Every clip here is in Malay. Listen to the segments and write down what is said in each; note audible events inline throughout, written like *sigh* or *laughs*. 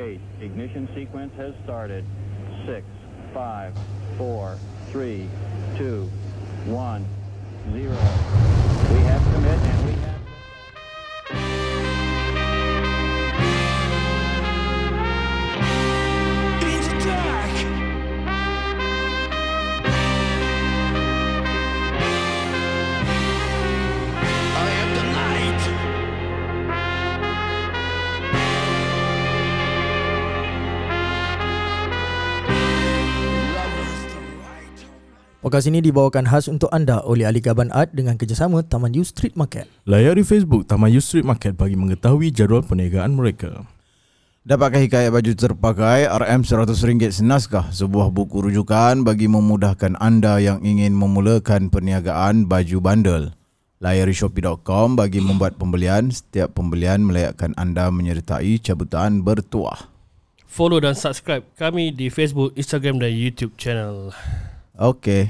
eight. Ignition sequence has started. Six, five, four, three, two, one, zero. We have commit and we Podcast ini dibawakan khas untuk anda oleh Ali Gaban Art dengan kerjasama Taman U Street Market. Layari Facebook Taman U Street Market bagi mengetahui jadual perniagaan mereka. Dapatkan hikayat baju terpakai RM100 senaskah sebuah buku rujukan bagi memudahkan anda yang ingin memulakan perniagaan baju bandel. Layari Shopee.com bagi membuat pembelian. Setiap pembelian melayakkan anda menyertai cabutan bertuah. Follow dan subscribe kami di Facebook, Instagram dan YouTube channel. Okay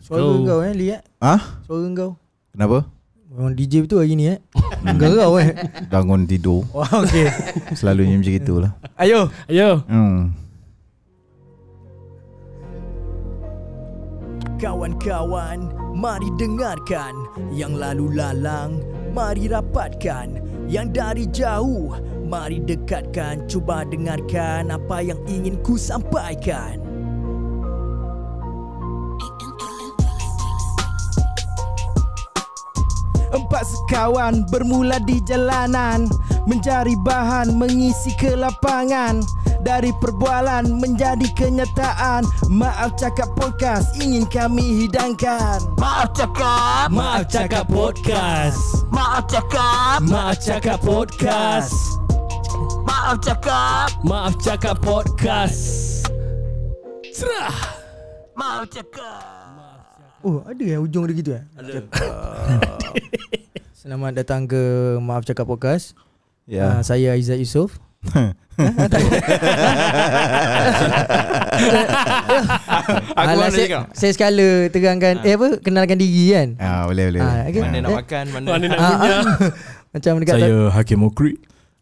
Suara so, kau eh Lee eh Ha? Suara kau Kenapa? Orang DJ tu hari ni eh Enggak hmm. Gerau eh Bangun tidur *laughs* Oh okay Selalunya macam itulah Ayo Ayo hmm. Kawan-kawan Mari dengarkan Yang lalu lalang Mari rapatkan Yang dari jauh Mari dekatkan Cuba dengarkan Apa yang ingin ku sampaikan Empat sekawan bermula di jalanan Mencari bahan mengisi ke lapangan Dari perbualan menjadi kenyataan Maaf cakap podcast ingin kami hidangkan Maaf cakap Maaf cakap podcast Maaf cakap Maaf cakap podcast Maaf cakap Maaf cakap podcast Cerah Maaf cakap Oh ada ya eh ujung dia gitu ya Ada uh, *laughs* Selamat datang ke Maaf Cakap Podcast Ya. Uh, saya Izzat Yusof *laughs* Aku mana saya, saya sekala terangkan ah. Eh apa Kenalkan diri kan ha, Boleh boleh ha, okay. Mana nak makan Mana, mana nak minyak *laughs* Macam dekat Saya Hakim Mokri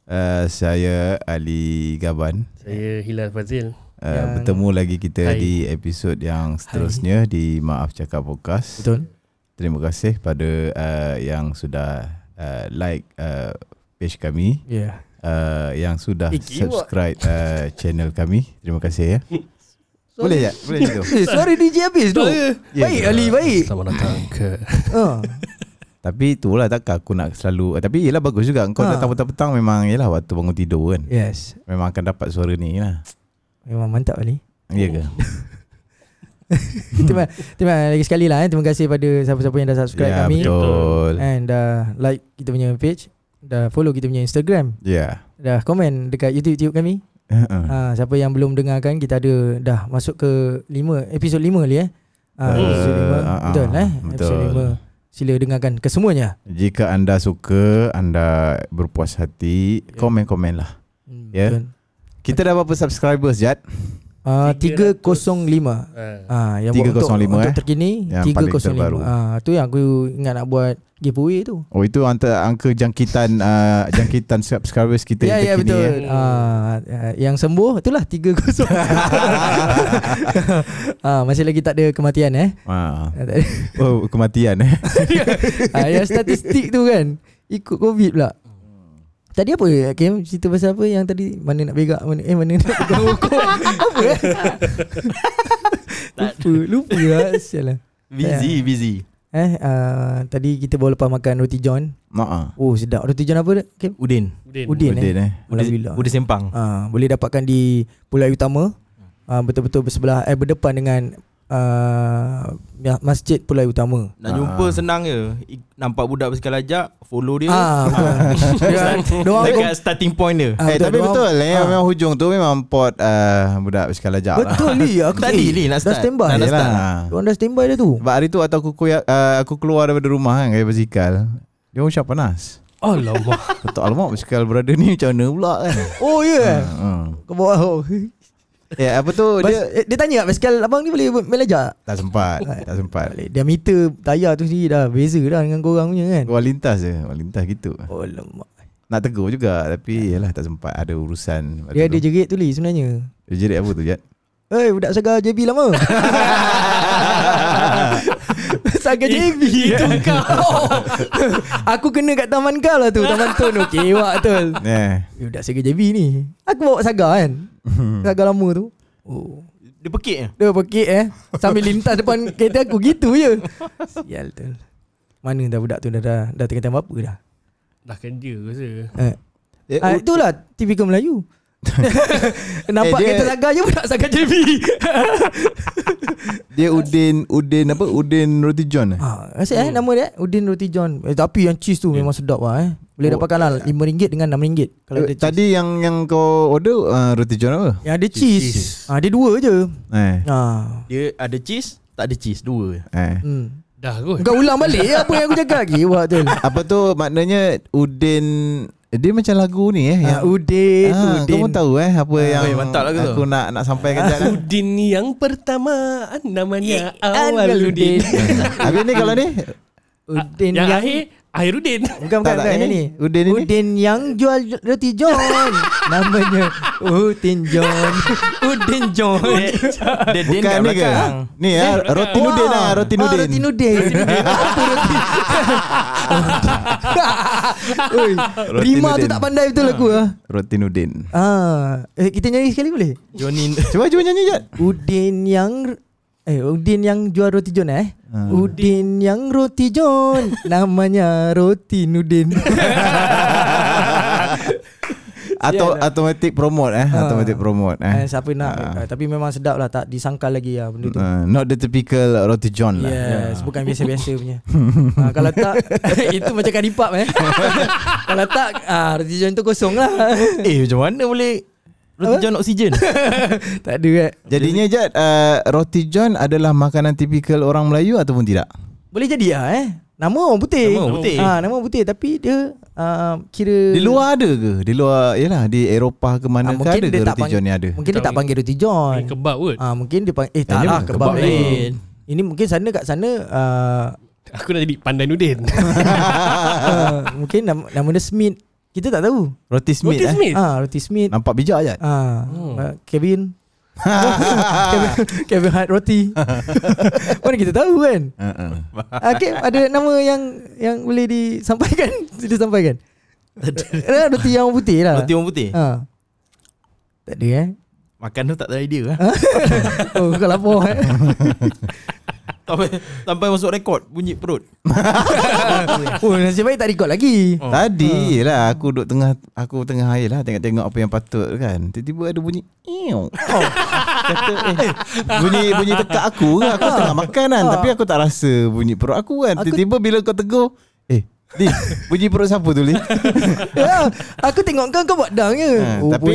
uh, Saya Ali Gaban Saya Hilal Fazil Uh, yang... bertemu lagi kita Hai. di episod yang seterusnya Hai. di Maaf Cakap Podcast. Betul. Terima kasih pada uh, yang sudah uh, like uh, page kami. Ya. Yeah. Uh, yang sudah eh, Iki subscribe uh, channel kami. Terima kasih ya. *laughs* Sorry. Boleh tak? Boleh gitu. *laughs* Eh, sorry DJ habis tu. Yeah. Baik Ali, baik. Selamat datang ke. *laughs* Ah. Tapi itulah tak aku nak selalu eh, Tapi ialah bagus juga Kau ha. datang petang-petang memang ialah waktu bangun tidur kan Yes Memang akan dapat suara ni lah Memang mantap kali. Iya ke? *laughs* terima, terima lagi sekali lah eh. Terima kasih pada siapa-siapa yang dah subscribe yeah, kami betul. And dah uh, like kita punya page Dah follow kita punya Instagram yeah. Dah komen dekat YouTube-YouTube kami uh-uh. uh, Siapa yang belum dengarkan Kita ada dah masuk ke lima Episod 5 kali eh uh, uh, Episod 5 uh-uh. Ah, betul eh Episod 5 Sila dengarkan kesemuanya. Jika anda suka, anda berpuas hati, yeah. komen-komenlah. Ya. Yeah. Hmm, ya. Kita dah berapa subscribers Jad? Uh, 305. Uh, yang 305 untuk, eh. untuk terkini yang 305. Ah uh, tu yang aku ingat nak buat giveaway tu. Oh itu antara angka jangkitan uh, *laughs* jangkitan subscribers kita yeah, yeah, ya, betul. Ya betul. Uh, yang sembuh itulah 305. *laughs* Ah uh, masih lagi tak ada kematian eh. Uh. Oh kematian eh. uh, *laughs* yang statistik tu kan ikut covid pula. Tadi apa Kim okay, cerita pasal apa yang tadi mana nak begak mana eh mana nak pegang *laughs* apa eh lupa lupa lah sialah busy uh, busy eh uh, tadi kita bawa lepas makan roti john Ma'a. oh sedap roti john apa okay. Kim udin udin udin eh, udin, eh. eh. udin, udin sempang uh, ah, boleh dapatkan di pulau utama uh, betul-betul bersebelah eh berdepan dengan uh, masjid Pulai Utama. Nak ha. jumpa ah. senang je. Nampak budak bersekala ajak, follow dia. Ha. Ah, *laughs* Dekat starting point dia. Ha, hey, eh, tapi dia betul eh. Ha. Memang hujung tu memang port uh, budak bersekala ajak. Lah. Betul lah. li aku tadi ni nak start. Dah standby. Nah, dah start. Ha. dah standby dia tu. Sebab hari tu atau aku uh, aku keluar daripada rumah kan kayak bersikal. Dia ucap panas. Alamak. Betul alamak bersikal berada ni macam mana pula kan. Oh ya. Yeah. Ha. Ha. Kau bawa. Oh. Ya apa tu Bas, dia eh, dia tanya basikal abang ni boleh belajar? Tak sempat. Oh. tak sempat. Dia meter tayar tu sendiri dah beza dah dengan kau orang punya kan. Kuala lintas je, Kuala lintas gitu. Oh lemak. Nak tegur juga tapi yeah. yalah tak sempat ada urusan. Dia ada jerit tu li sebenarnya. Dia jerit apa tu Jad? Hei, eh, hey, budak segar JB lama. *laughs* besar gaji Heavy eh. Itu kau *laughs* Aku kena kat taman kau lah tu Taman Tun Okay wah, tu yeah. Dah saya JB ni Aku bawa saga kan hmm. Saga lama tu Oh dia pekik eh? Dia pekik eh Sambil lintas depan kereta aku Gitu je Sial tu Mana dah budak tu Dah, dah, dah tengah tengah apa dah Dah kerja ke rasa eh. Eh, ah, Itulah oh. Tipikal Melayu *laughs* Nampak eh, dia... kereta saga je Budak saga JB *laughs* Dia Udin Udin apa Udin Roti John eh? Ah, Ha, asyik eh nama dia eh? Udin Roti John. Eh, tapi yang cheese tu hmm. memang sedap lah eh. Boleh oh, dapatkan lah ya. RM5 dengan RM6 kalau eh, Tadi yang yang kau order uh, Roti John apa? Yang ada cheese, cheese. Ha, Dia dua je eh. ha. Dia ada cheese Tak ada cheese Dua je eh. hmm. Dah kot Kau ulang balik Apa yang aku cakap lagi Apa tu maknanya Udin dia macam lagu ni eh ya Udin ah, Udin kamu tahu eh apa ah, yang eh, aku tu. nak nak sampai kan ah, eh. Udin yang pertama ah, namanya eh, awal Udin habis ni kalau ni ah, Udin yang, yang akhir Ahirudin Bukan bukan tak, tak, ini. Udin, ini. Udin yang jual roti John *laughs* Namanya Udin John *laughs* Udin John Udin. Udin. Bukan ni ke Ni ya Roti udin lah ah, Roti ah, udin. Roti udin. Oi, *laughs* Rima tu tak pandai betul aku ah. Roti udin. ah. Eh, kita nyanyi sekali boleh Johnny. Cuba cuba nyanyi je Udin yang Eh Udin yang jual roti john eh uh. Udin yang roti john *laughs* Namanya roti Nudin Atau *laughs* yeah, automatic promote eh uh, Automatic promote eh, eh Siapa nak uh. eh, Tapi memang sedap lah Tak disangka lagi lah benda tu uh, Not the typical roti john lah Yes yeah. Bukan biasa-biasa *laughs* punya uh, Kalau tak Itu macam kadipap eh Kalau tak uh, Roti john tu kosong lah Eh macam mana boleh Roti John oksigen *laughs* Tak ada kan Jadinya Jad uh, Roti John adalah makanan tipikal orang Melayu ataupun tidak? Boleh jadi lah eh Nama orang putih Nama putih ha, Nama putih tapi dia uh, Kira Di luar ada ke? Di luar yalah, Di Eropah ke mana ha, ke ada ke roti panggil, John ni ada? Mungkin dia tak panggil roti John eh, kebab kot ha, Mungkin dia panggil Eh tak lah kebab, kebab lain. Ini mungkin sana kat sana uh, Aku nak jadi pandai udin uh, *laughs* Mungkin nama, nama dia Smith kita tak tahu Roti Smith Roti eh. Smith ah, Roti Smith Nampak bijak aja. ah. Hmm. Uh, Kevin. Kevin *laughs* Kevin Hart Roti *laughs* Mana kita tahu kan uh-uh. okay, ah, Ada nama yang Yang boleh disampaikan Sudah *laughs* sampaikan Roti yang putih lah Roti yang putih ah. Tak ada eh Makan tu tak ada idea eh. ah. oh, kau lapor eh. Sampai, sampai masuk rekod Bunyi perut *laughs* Oh nasib baik tak rekod lagi oh. Tadi uh. lah Aku duduk tengah Aku tengah air lah Tengok-tengok apa yang patut kan Tiba-tiba ada bunyi *laughs* oh. Kata, eh, eh, Bunyi bunyi tekak aku kan Aku tengah ah. makan kan Tapi ah. aku tak rasa Bunyi perut aku kan Tiba-tiba bila kau tegur Eh Li, bunyi perut siapa tu Li? *laughs* ya, aku tengok kau, kau buat dang oh, ya. Ha, tapi,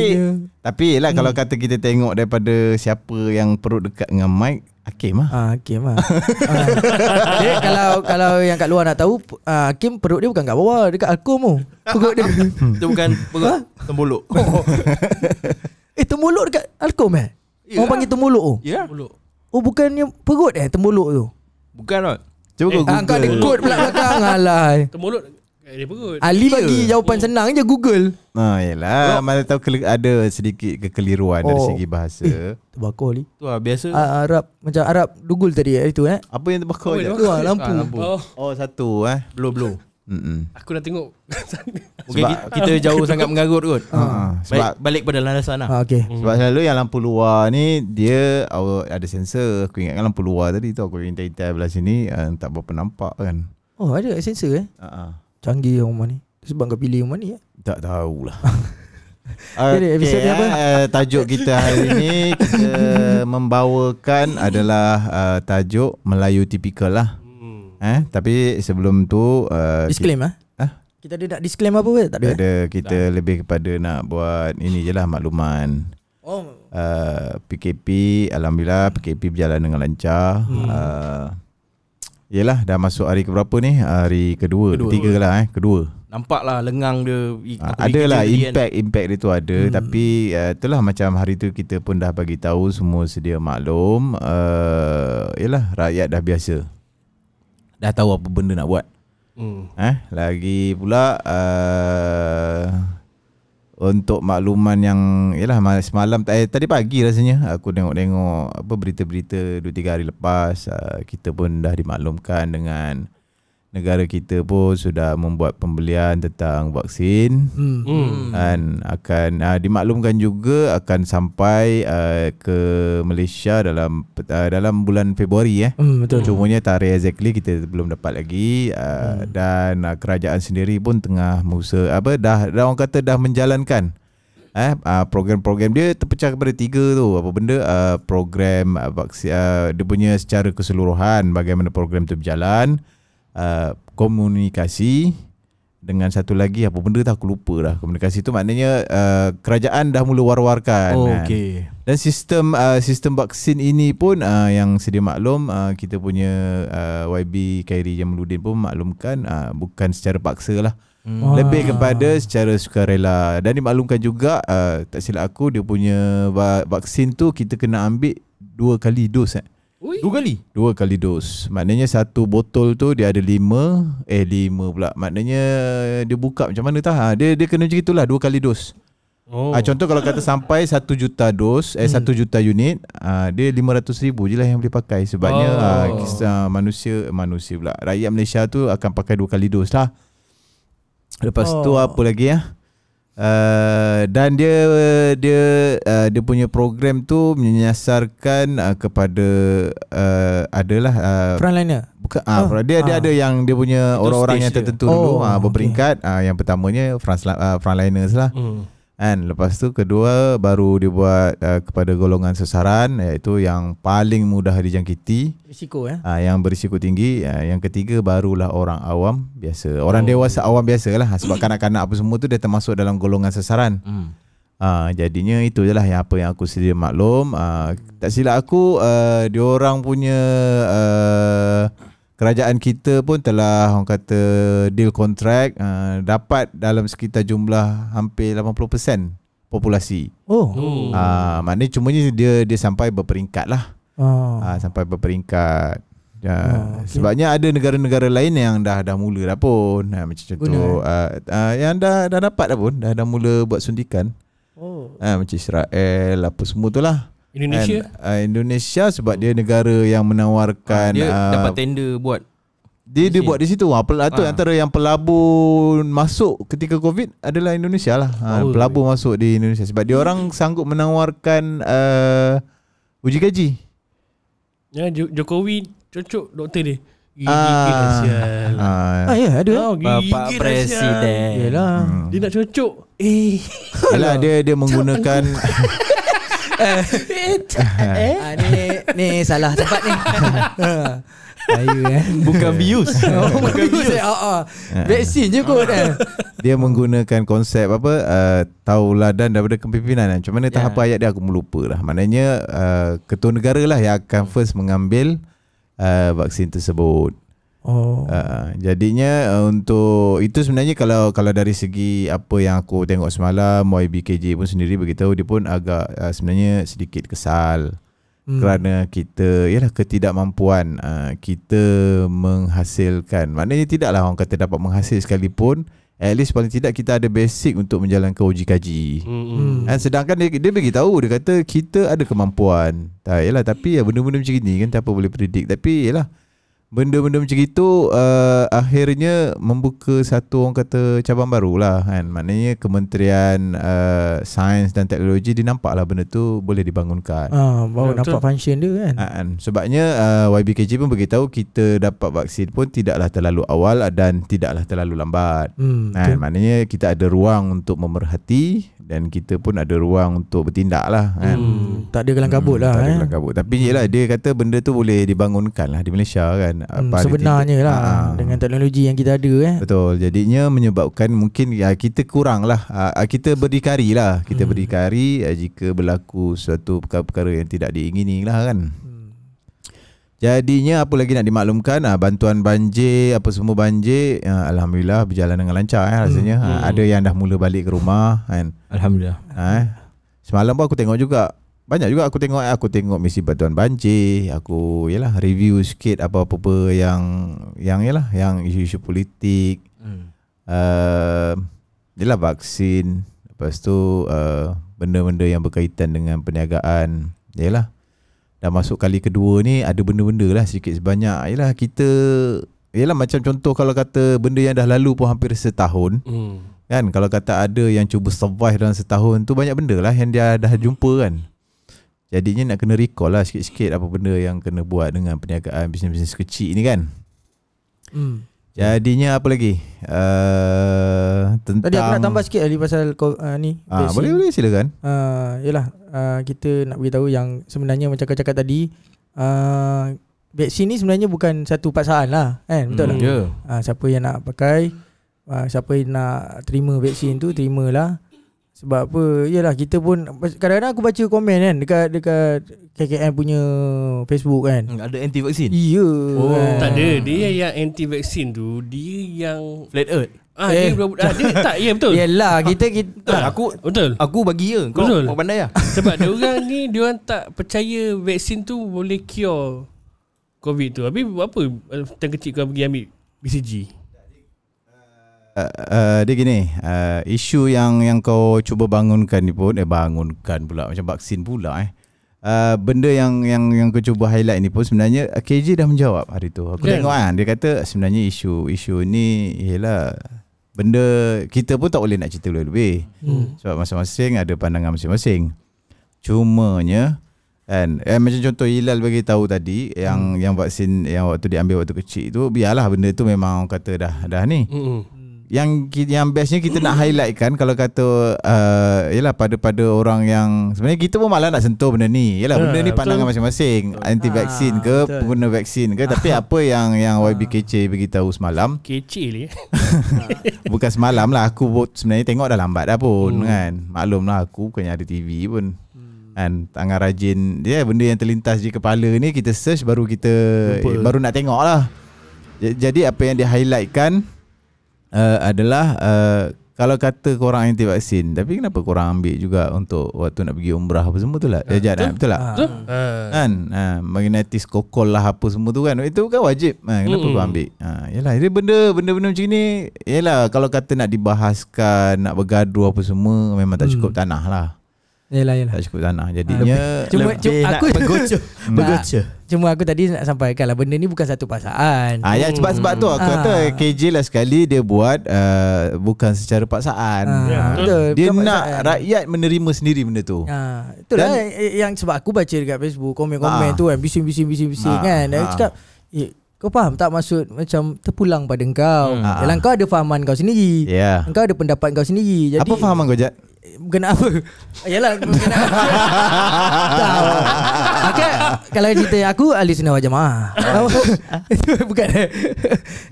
tapi lah hmm. kalau kata kita tengok daripada siapa yang perut dekat dengan mic, Hakim lah ah, Hakim lah ah. Jadi kalau Kalau yang kat luar nak tahu ah, Hakim perut dia bukan kat bawah Dekat akum tu Perut dia hmm. Itu bukan Perut ha? Tembuluk oh. Eh tembuluk dekat akum eh yeah. Orang panggil tembuluk tu oh? yeah. Ya. Oh bukannya perut eh Tembuluk tu Bukan lah Cuba eh, kau google ah, Kau ada kod pula belakang Alah Tembuluk Eh, dia Ali yeah. bagi jawapan yeah. Oh. senang je Google Oh yelah oh. Mana tahu kele- ada sedikit kekeliruan oh. Dari segi bahasa Eh terbakar Ali Tu lah biasa A- ah, Arab Macam Arab Google tadi eh, itu eh Apa yang terbakar oh, Tu lah lampu, ah, lampu. Oh. oh satu eh Blow blow Mm-mm. Aku dah tengok *laughs* Mungkin kita jauh sangat mengarut kot ha, sebab, Balik pada landasan lah ha, okay. mm. Sebab hmm. selalu yang lampu luar ni Dia ada sensor Aku ingatkan lampu luar tadi tu Aku intai-intai belah sini eh, Tak berapa nampak kan Oh ada sensor eh uh-huh. Canggih rumah ni Sebab kau pilih rumah ni ya? Tak tahulah Okay, *laughs* okay, apa? Uh, tajuk kita hari ini kita *laughs* membawakan adalah uh, tajuk Melayu tipikal lah. Hmm. Eh, tapi sebelum tu uh, disclaimer. Ki- ha? Kita ada nak disclaimer apa ke? Tak ada. ada kita tak. lebih kepada nak buat ini je lah makluman. Oh. Uh, PKP alhamdulillah PKP berjalan dengan lancar. Hmm. Uh, Yelah dah masuk hari keberapa berapa ni? Hari kedua, kedua. ketiga lah eh, kedua. Nampaklah lengang dia ha, Ada lah impact kan. impact dia tu ada hmm. tapi uh, itulah macam hari tu kita pun dah bagi tahu semua sedia maklum uh, eh, yalah rakyat dah biasa dah tahu apa benda nak buat. Hmm. Eh lagi pula uh, untuk makluman yang yalah semalam eh, tadi pagi rasanya aku tengok-tengok apa berita-berita 2 3 hari lepas uh, kita pun dah dimaklumkan dengan negara kita pun sudah membuat pembelian tentang vaksin hmm. hmm. dan akan uh, dimaklumkan juga akan sampai uh, ke Malaysia dalam uh, dalam bulan Februari eh. Hmm, betul. Cumanya tarikh exactly kita belum dapat lagi uh, hmm. dan uh, kerajaan sendiri pun tengah musa apa dah, dah orang kata dah menjalankan eh uh, program-program dia terpecah kepada tiga tu apa benda uh, program uh, vaksin uh, dia punya secara keseluruhan bagaimana program tu berjalan Uh, komunikasi dengan satu lagi apa benda tu aku lupa dah komunikasi tu maknanya uh, kerajaan dah mula war-warkan oh, kan? okay. dan sistem uh, sistem vaksin ini pun uh, yang sedia maklum uh, kita punya uh, YB Khairi Jamaluddin pun maklumkan uh, bukan secara paksa lah hmm. lebih kepada secara sukarela dan dimaklumkan juga uh, tak silap aku dia punya vaksin tu kita kena ambil dua kali dos eh. Ui. Dua kali? Dua kali dos. Maknanya satu botol tu dia ada lima. Eh lima pula. Maknanya dia buka macam mana tahu. Ha, dia dia kena macam itulah dua kali dos. Oh. Ah, contoh kalau kata sampai satu juta dos. Eh hmm. satu juta unit. Ah, dia lima ratus ribu je lah yang boleh pakai. Sebabnya oh. ah, kisah manusia, manusia pula. Rakyat Malaysia tu akan pakai dua kali dos lah. Lepas oh. tu apa lagi ya? Eh? Eh, dan dia dia uh, dia punya program tu menyasarkan uh, kepada uh, adalah uh, frontliner bukan ah oh. dia dia uh. ada yang dia punya orang-orang yang tertentu dia. dulu oh, uh, berperingkat okay. uh, yang pertamanya front, uh, frontliners lah mm. Kan? Lepas tu kedua baru dibuat uh, kepada golongan sasaran iaitu yang paling mudah dijangkiti. Risiko ya. Eh? Uh, yang berisiko tinggi. Uh, yang ketiga barulah orang awam biasa. Orang oh. dewasa awam biasalah ah, sebab kanak-kanak apa semua tu dia termasuk dalam golongan sasaran. Hmm. Uh, jadinya itu je lah yang apa yang aku sedia maklum. Uh, tak silap aku, uh, diorang punya... Uh, kerajaan kita pun telah orang kata deal contract uh, dapat dalam sekitar jumlah hampir 80% populasi. Oh. Hmm. Ah uh, maknanya cumanya dia dia sampai berperingkat lah. oh. uh, sampai berperingkat. Uh, ah, oh, okay. Sebabnya ada negara-negara lain yang dah dah mula dah pun uh, macam contoh uh, uh, yang dah dah dapat dah pun dah dah mula buat suntikan. Oh. Uh, macam Israel apa semua tu lah. Indonesia uh, Indonesia sebab dia negara yang menawarkan dia uh, dapat tender buat dia di dia buat di situ apa ah, ah. ha. antara yang pelabur masuk ketika covid adalah Indonesia lah ha, oh, pelabur yeah. masuk di Indonesia sebab dia orang sanggup menawarkan uh, uji gaji ya Jokowi cocok doktor dia ah, ah, ya. ah, ya, ada. Eh? Oh, gigi Bapak gigi presiden. Yalah. Hmm. Dia nak cocok. Eh. *laughs* Yalah dia dia menggunakan *laughs* ni ni salah tempat ni. *laughs* Ayuh eh? Bukan bius oh, *laughs* Bukan bius eh? oh, oh. Vaksin je kot eh? *laughs* Dia menggunakan konsep apa uh, eh, Tauladan daripada kepimpinan eh. Macam mana ya. tahap yeah. ayat dia aku melupa lah Maknanya uh, ketua negara lah yang akan first mengambil uh, Vaksin tersebut Oh. Uh, jadinya uh, untuk itu sebenarnya kalau kalau dari segi apa yang aku tengok semalam YBKJ pun sendiri begitu dia pun agak uh, sebenarnya sedikit kesal hmm. kerana kita ialah ketidakmampuan uh, kita menghasilkan maknanya tidaklah orang kata dapat menghasil sekalipun at least paling tidak kita ada basic untuk menjalankan uji kaji. Hmm. Dan sedangkan dia, dia bagi tahu dia kata kita ada kemampuan. Tak yalah tapi ya benda-benda macam ni kan tak apa boleh predict tapi yalah benda-benda macam itu uh, akhirnya membuka satu orang kata cabang baru lah kan maknanya kementerian uh, sains dan teknologi dia nampak lah benda tu boleh dibangunkan ah, baru nampak betul. function dia kan uh, kan. sebabnya uh, YBKG pun beritahu kita dapat vaksin pun tidaklah terlalu awal dan tidaklah terlalu lambat hmm, kan. maknanya kita ada ruang untuk memerhati dan kita pun ada ruang untuk bertindak lah kan. Hmm, tak ada kelang hmm, lah. Tak ada eh. kelang Tapi hmm. yelah dia kata benda tu boleh dibangunkan lah di Malaysia kan apa hmm, sebenarnya kita, lah aa. Ah, ah. dengan teknologi yang kita ada eh. Betul. Jadinya menyebabkan mungkin ya, kita kuranglah aa, ah, kita berdikari lah kita hmm. berdikari ya, jika berlaku suatu perkara-perkara yang tidak diingini lah kan. Hmm. Jadinya apa lagi nak dimaklumkan bantuan banjir apa semua banjir ya, alhamdulillah berjalan dengan lancar eh rasanya hmm. ada yang dah mula balik ke rumah kan alhamdulillah eh semalam pun aku tengok juga banyak juga aku tengok eh, aku tengok misi bantuan banjir aku yalah review sikit apa-apa yang yang yalah yang isu-isu politik hmm. uh, ehm, yalah vaksin lepas tu uh, benda-benda yang berkaitan dengan perniagaan yalah dah masuk kali kedua ni ada benda-benda lah sikit sebanyak yalah kita yalah macam contoh kalau kata benda yang dah lalu pun hampir setahun hmm. kan kalau kata ada yang cuba survive dalam setahun tu banyak benda lah yang dia dah jumpa kan Jadinya nak kena recall lah sikit-sikit apa benda yang kena buat dengan perniagaan bisnes-bisnes kecil ni kan. Hmm. Jadinya apa lagi? Uh, tentang Tadi aku nak tambah sikit lagi pasal uh, ni. Ah, boleh boleh silakan. Uh, yalah, uh, kita nak beritahu yang sebenarnya macam kau cakap tadi, uh, vaksin ni sebenarnya bukan satu paksaan lah, kan? Betul hmm, lah. Yeah. Uh, siapa yang nak pakai, uh, siapa yang nak terima vaksin tu, terimalah. Sebab apa? Yalah kita pun kadang-kadang aku baca komen kan dekat dekat KKM punya Facebook kan. Hmm, ada anti vaksin. Iya. Yeah. Oh, hmm. tak ada. Dia yang anti vaksin tu, dia yang flat earth. Ah, eh. Ah, dia, dia, *laughs* dia tak ya yeah, betul. Yalah, ah, kita kita ha, aku betul. Aku bagi ya. Kau betul. kau pandai ah. *laughs* Sebab dia *laughs* orang ni dia orang tak percaya vaksin tu boleh cure COVID tu. Habis apa? Tengah kecil kau pergi ambil BCG uh, dia gini, uh, isu yang yang kau cuba bangunkan ni pun eh bangunkan pula macam vaksin pula eh. Uh, benda yang yang yang aku cuba highlight ni pun sebenarnya KJ dah menjawab hari tu. Aku yeah. tengok kan dia kata sebenarnya isu isu ni ialah benda kita pun tak boleh nak cerita lebih-lebih. Hmm. Sebab masing-masing ada pandangan masing-masing. Cumanya kan eh, macam contoh Hilal bagi tahu tadi yang hmm. yang vaksin yang waktu diambil waktu kecil tu biarlah benda tu memang kata dah dah ni. Hmm yang yang bestnya kita nak highlight kan kalau kata uh, yalah pada pada orang yang sebenarnya kita pun malah nak sentuh benda ni yalah yeah, benda ni ya, pandangan masing-masing anti vaksin ah, ke betul. pengguna vaksin ke tapi *laughs* apa yang yang ah. YBKC bagi tahu semalam kecil ni, *laughs* bukan semalam lah aku sebenarnya tengok dah lambat dah pun hmm. kan maklumlah aku bukannya ada TV pun hmm. kan tangan rajin dia ya, yeah, benda yang terlintas di kepala ni kita search baru kita eh, baru nak tengok lah jadi apa yang dia highlightkan kan uh, adalah uh, kalau kata korang anti vaksin tapi kenapa korang ambil juga untuk waktu nak pergi umrah apa semua tu lah ha, ah, Jajan, betul, lah ha, betul. Ah, ah. kan ha, magnetis kokol lah apa semua tu kan itu kan wajib ha, kenapa mm-hmm. ambil ha, yalah ini benda benda benda macam ni yalah kalau kata nak dibahaskan nak bergaduh apa semua memang tak hmm. cukup mm. tanah lah Yalah, yalah. Tak cukup tanah jadinya ha, lebih, cuma, lebih cuma aku bergocoh *laughs* bergocoh cuma aku tadi nak sampaikan lah benda ni bukan satu pasaan. ah ha, ya sebab sebab tu aku ha. kata ah. KJ lah sekali dia buat uh, bukan secara pasaan. ha, ah, ya. dia bukan nak paksaan. rakyat menerima sendiri benda tu ha, ah, itulah Dan, lah. eh, yang sebab aku baca dekat Facebook komen-komen ha. tu kan bising-bising-bising-bising ha. kan dia ha. cakap eh, kau faham tak maksud macam terpulang pada engkau. Hmm. Ha. Kau ada fahaman kau sendiri. Yeah. Engkau ada pendapat kau sendiri. Jadi Apa fahaman kau, Jad? Bukan apa? Yalah kena. Okey, kalau cerita aku ahli sunnah wal jamaah. *laughs* Bukan.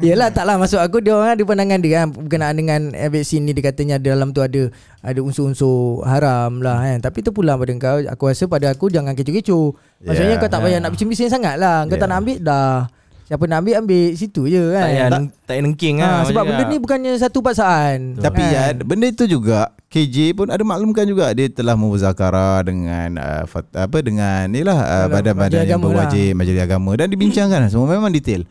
Yalah taklah masuk aku dia orang ada pandangan dia kan berkenaan dengan eh, vaksin ni dikatanya dalam tu ada ada unsur-unsur haram lah kan. Tapi tu pula pada kau aku rasa pada aku jangan kecoh-kecoh. Maksudnya yeah, kau tak ya. payah yeah. nak bising-bising sangatlah. Kau yeah. tak ya. nak ambil dah. Siapa nak ambil ambil situ je kan. Tak payah tak payah nengking ah. Sebab benda ni lah. bukannya satu paksaan. Tapi ya kan? benda itu juga KJ pun ada maklumkan juga dia telah memuzakara dengan uh, apa dengan nilah uh, badan-badan yang lah. berwajib majlis agama dan dibincangkan lah semua memang detail.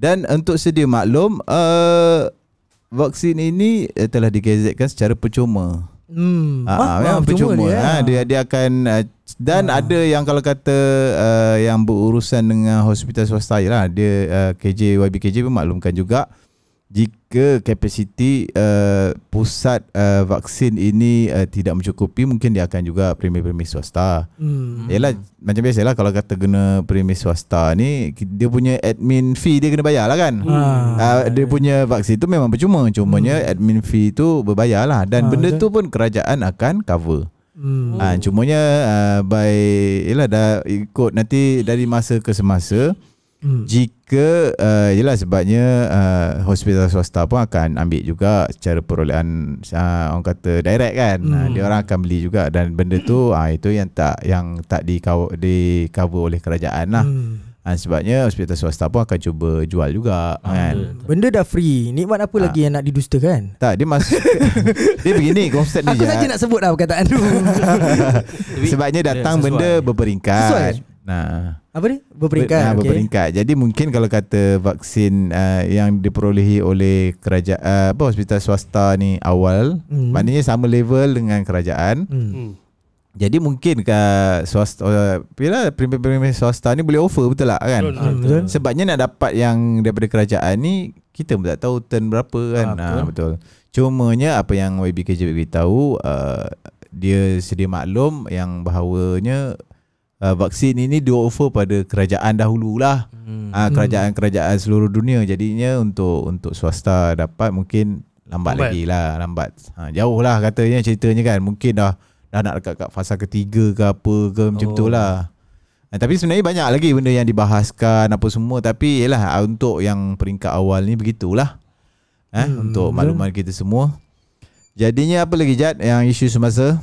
Dan untuk sedia maklum uh, vaksin ini eh, telah digazetkan secara percuma. Hmm. Ah, ah, ah, percuma. Dia, ha, dia dia akan dan hmm. ada yang kalau kata uh, yang berurusan dengan hospital swasta lah dia uh, KJ YBKJ pun maklumkan juga jika kapasiti uh, pusat uh, vaksin ini uh, tidak mencukupi mungkin dia akan juga premis-premis swasta. Hmm. Yalah macam biasalah kalau kata guna premis swasta ni dia punya admin fee dia kena bayar lah kan. Hmm. Ah, uh, dia punya vaksin tu memang percuma cumanya hmm. admin fee tu lah dan ha, benda tu pun kerajaan akan cover. Hmm. Ha, cumanya uh, by yalah dah ikut nanti dari masa ke semasa hmm. jika uh, sebabnya uh, hospital swasta pun akan ambil juga secara perolehan uh, orang kata direct kan hmm. uh, dia orang akan beli juga dan benda tu uh, itu yang tak yang tak di cover oleh kerajaan lah hmm. Ha, sebabnya hospital swasta pun akan cuba jual juga ha, kan. Benda dah free. Nikmat apa ha. lagi yang nak didustakan? Tak, dia mas *laughs* dia begini konsep dia. Aku saja ah. nak sebut dah perkataan tu. *laughs* sebabnya datang sesuai. benda berperingkat. Sesuai. Nah. Apa ni? Berperingkat. Ber, nah, berperingkat. Okay. Jadi mungkin kalau kata vaksin uh, yang diperolehi oleh kerajaan uh, apa hospital swasta ni awal, mm. maknanya sama level dengan kerajaan. Hmm. Mm jadi mungkin ke eh, swasta bila eh, premier-premier swasta ni boleh offer betul tak kan? Hmm, betul, Sebabnya nak dapat yang daripada kerajaan ni kita pun tak tahu turn berapa kan. Ha, betul. Ha, betul. Cumanya apa yang YBKJ bagi tahu uh, eh, dia sedia maklum yang bahawanya uh, vaksin ini dia offer pada kerajaan dahulu lah Uh, hmm. ah, hmm. kerajaan-kerajaan seluruh dunia jadinya untuk untuk swasta dapat mungkin lambat, lambat. lagi lah lambat. Ha, jauh lah katanya ceritanya kan mungkin dah dah nak dekat kat fasa ketiga ke apa ke macam oh. tu lah. Eh, tapi sebenarnya banyak lagi benda yang dibahaskan apa semua tapi yalah ah, untuk yang peringkat awal ni begitulah. Eh hmm, untuk betul. maklumat kita semua. Jadinya apa lagi Jad yang isu semasa?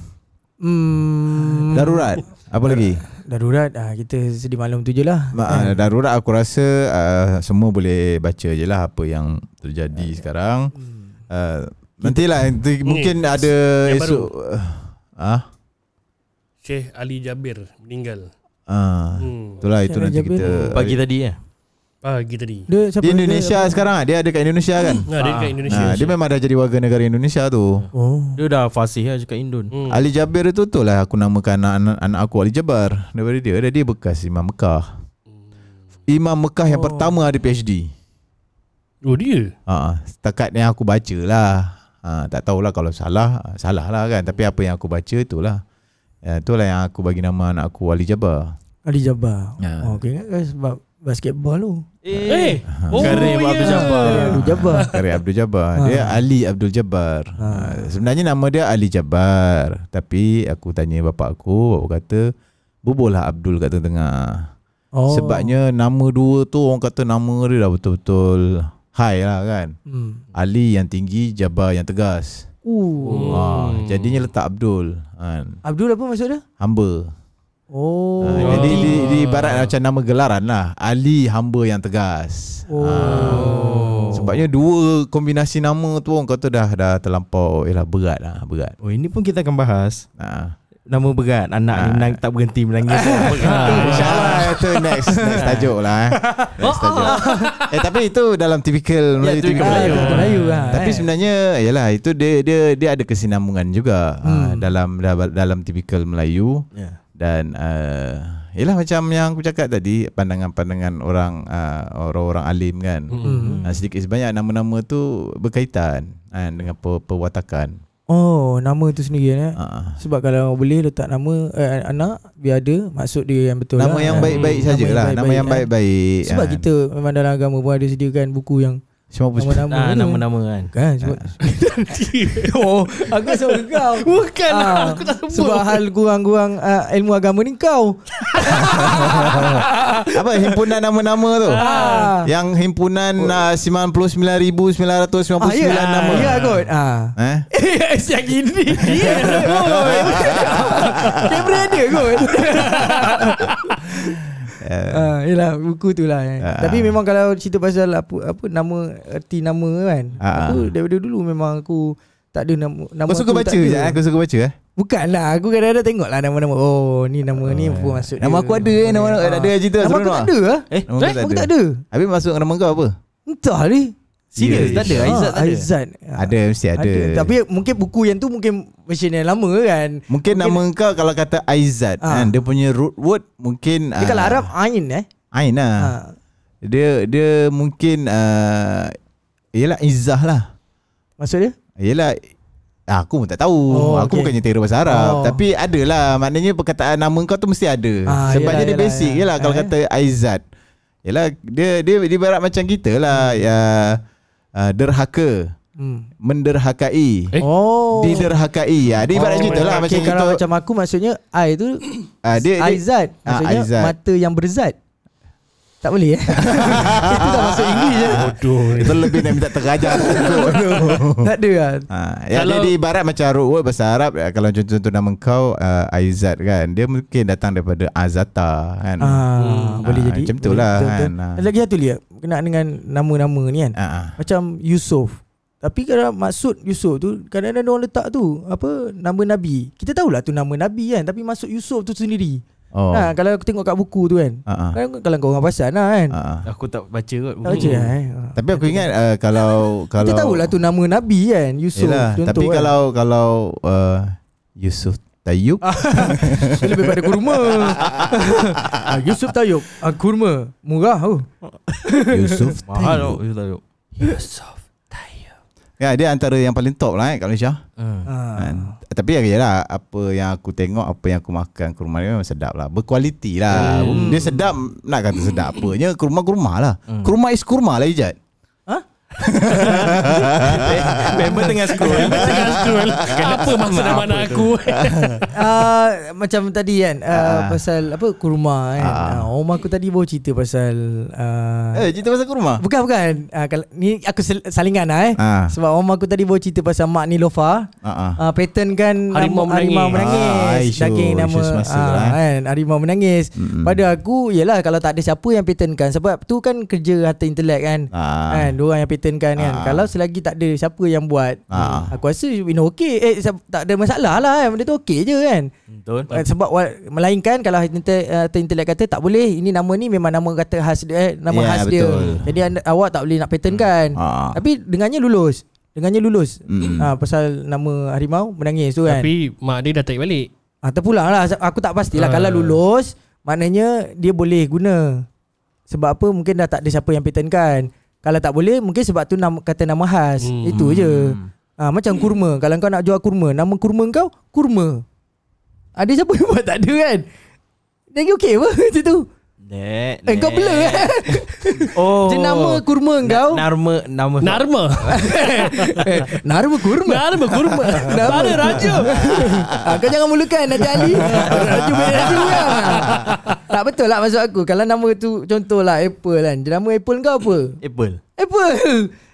Hmm. darurat. Apa lagi? Darurat ah, kita sedih malam tu je lah. Ah, eh. darurat aku rasa uh, semua boleh baca je lah apa yang terjadi okay. Eh. sekarang. Hmm. Uh, nantilah mungkin ada esok Ha? Syekh Ali Jabir meninggal. Ah. Hmm. Itulah itu Syekh nanti Jabir kita pagi tadi ya. Pagi tadi. Dia siapa? Di Indonesia dia, sekarang ah. Dia ada kat Indonesia kan? Ha, dia dekat ah. Indonesia. Ha, dia memang dah jadi warga negara Indonesia tu. Oh. Dia dah fasih lah cakap Indon. Hmm. Ali Jabir itu tu lah aku namakan anak, anak, anak aku Ali Jabar daripada dia. ada dia bekas Imam Mekah. Hmm. Imam Mekah yang oh. pertama ada PhD. Oh dia? Ha, setakat yang aku baca lah. Ha, tak tahulah kalau salah, ah, salah lah kan. Tapi apa yang aku baca itulah. Ya, itulah yang aku bagi nama anak aku Ali Jabar. Ali Jabar. Ha. Oh, aku ingat kan sebab basketball tu. Eh, ha. oh, Karim yeah. Abdul Jabbar. Abdul Jabbar. *laughs* Karim Abdul Jabbar. Dia Ali Abdul Jabbar. Ha. Sebenarnya nama dia Ali Jabbar. Tapi aku tanya bapak aku, bapak kata, bubuhlah Abdul kat tengah-tengah. Oh. Sebabnya nama dua tu orang kata nama dia dah betul-betul high lah kan hmm. Ali yang tinggi Jabar yang tegas Ooh. Ha, jadinya letak Abdul kan. Abdul apa maksudnya? dia? Hamba Oh. Ha, jadi oh. di, di barat macam nama gelaran lah Ali hamba yang tegas ah. oh. Sebabnya dua kombinasi nama tu orang kata dah dah terlampau ialah berat lah berat. Oh ini pun kita akan bahas. Ha. Nama berat anak ha. tak berhenti menangis. *laughs* Insyaallah itu next *laughs* next tajuk lah eh. *laughs* Next tajuk. Oh. eh tapi itu dalam typical ya, Melayu typical Melayu. Melayu, lah. Tapi eh. sebenarnya yalah itu dia dia dia ada kesinambungan juga ah, hmm. dalam dalam typical Melayu. Ya. Dan uh, ah, yalah macam yang aku cakap tadi pandangan-pandangan orang ah, orang-orang alim kan. Mm-hmm. Uh, sedikit sebanyak nama-nama tu berkaitan kan, dengan perwatakan. Oh, nama tu sendiri eh. uh Sebab kalau boleh letak nama eh, anak biar ada maksud dia yang betul nama lah. Yang baik-baik hmm, nama sajalah, nama yang baik-baik. Eh. Sebab kan. kita memang dalam agama pun ada sediakan buku yang Cuma apa nama nama, ah, nama, nama kan. Kan cuma ah. *laughs* Oh, aku sama kau. Bukan lah, ah, aku tak sebut. Sebab hal kurang-kurang uh, ah, ilmu agama ni kau. *laughs* apa himpunan nama-nama tu? Ah. Yang himpunan oh. uh, 99999 ah, yeah. Ya. nama. Ya kot. Ha. Eh? *laughs* Eh, siang Ya. Kamera dia kot uh, yelah buku tu lah eh. uh, Tapi ah. memang kalau cerita pasal apa, apa nama Erti nama kan uh, Aku daripada dulu memang aku Tak ada nama, nama Kau suka baca je Aku eh? suka baca eh Bukan lah Aku kadang-kadang tengok lah nama-nama Oh ni nama oh, ni apa eh. maksud Nama aku ada eh Nama aku ada cerita Nama aku tak ada eh? eh nama aku eh, tak ada Habis masuk nama kau apa Entah ni Serius tak ada Aizat tak ah, ada Ada mesti ada. ada Tapi mungkin buku yang tu Mungkin Mesin yang lama kan Mungkin, mungkin nama kau Kalau kata Aizat ha. kan, Dia punya root word Mungkin Dia uh, kalau ah, Arab Ain eh Ain lah ha. Dia Dia mungkin uh, Yelah Izzah lah Maksud dia Yelah Aku pun tak tahu oh, Aku okay. bukannya terror bahasa Arab oh. Tapi adalah Maknanya perkataan nama kau tu Mesti ada ha, Sebab yelah, dia yelah, basic yelah. yelah Kalau eh? kata Aizat Yelah dia, dia, dia berat macam kita lah hmm. Ya uh, derhaka hmm. menderhakai eh? oh diderhakai ya ni ibarat oh. lah macam okay, gitu. kalau macam aku maksudnya ai tu uh, dia, ah, maksudnya uh, mata yang berzat tak boleh eh *laughs* Itu tak masuk Inggeris je eh? Bodoh eh. Itu lebih nak minta terajar Tak ada kan ha, ya, Jadi ibarat macam Ruhul Bahasa Arab eh, Kalau contoh-contoh nama kau uh, Aizat kan Dia mungkin datang daripada Azata kan uh, hmm. Boleh uh, jadi Macam itulah kan uh. Lagi satu dia Kena dengan nama-nama ni kan uh. Macam Yusof tapi kalau maksud Yusuf tu Kadang-kadang orang letak tu Apa Nama Nabi Kita tahulah tu nama Nabi kan Tapi maksud Yusuf tu sendiri Oh. Ha, kalau aku tengok kat buku tu kan. Uh-huh. kalau kau orang pasal lah kan. Uh-huh. Aku tak baca kot buku. Baca, kan? Tapi aku ingat uh, eh, kalau kalau Kita tahulah tu nama nabi kan Yusuf Yalah, contoh. Tapi kan. kalau kalau uh, Yusuf Tayub *laughs* Lebih pada kurma *laughs* Yusuf Tayub Kurma Murah oh. oh, Yusuf Tayub Yusuf Ya dia antara yang paling top lah eh, kat Malaysia. Uh. Uh. Tapi ya lah apa yang aku tengok apa yang aku makan kurma ni memang sedap lah. Berkualiti lah. Uh. Dia sedap nak kata sedap *laughs* apanya lah. hmm. kurma kurma lah. Uh. Kurma is kurma lah Ijat. *laughs* Member tengah scroll Tengah *laughs* scroll kan Apa maksud dan mana aku uh, *laughs* Macam tadi kan uh, uh. Pasal apa Kurma kan uh. Uh, Om aku tadi bawa cerita pasal uh, Eh cerita pasal kurma Bukan bukan uh, kalau, Ni aku salingan lah eh uh. Sebab om aku tadi bawa cerita pasal Mak ni lofa uh, uh. uh, Pattern kan, lah, eh. kan Harimau menangis, harimau menangis. Uh, Daging nama uh, lah, kan? Harimau menangis mm-hmm. Pada aku Yelah kalau tak ada siapa yang pattern kan Sebab tu kan kerja Harta intelek kan uh. kan Diorang yang pattern Titan kan kan. Ha. Kalau selagi tak ada siapa yang buat, ha. aku rasa you know okay. Eh tak ada masalah lah kan. Benda tu okay je kan. Betul. Eh, sebab melainkan kalau Titan uh, eh, kata tak boleh, ini nama ni memang nama kata khas dia, eh, nama yeah, khas betul. dia. Jadi awak tak boleh nak patent kan. Ha. Tapi dengannya lulus. Dengannya lulus. Mm. Ha, pasal nama harimau menangis tu kan. Tapi mak dia dah tak balik. Ah terpulang lah aku tak pastilah ha. kalau lulus maknanya dia boleh guna. Sebab apa mungkin dah tak ada siapa yang patent kan. Kalau tak boleh mungkin sebab tu nama, kata nama khas. Hmm. Itu je. Ha, macam kurma. Kalau kau nak jual kurma, nama kurma kau, kurma. Ada ah, siapa yang *laughs* buat tak ada kan? Lagi okey apa *laughs* macam tu? Nek, eh, nek. kau bela kan? Oh. Jenama kurma kau? Narma, nama. Narma. *laughs* Eh, narma kurma. Narma kurma. nama Para raja. ha, *laughs* kau jangan mulakan Nak Ali. raja boleh raja ya. Tak betul lah maksud aku. Kalau nama tu contohlah Apple kan. nama Apple kau apa? Apple. Apple.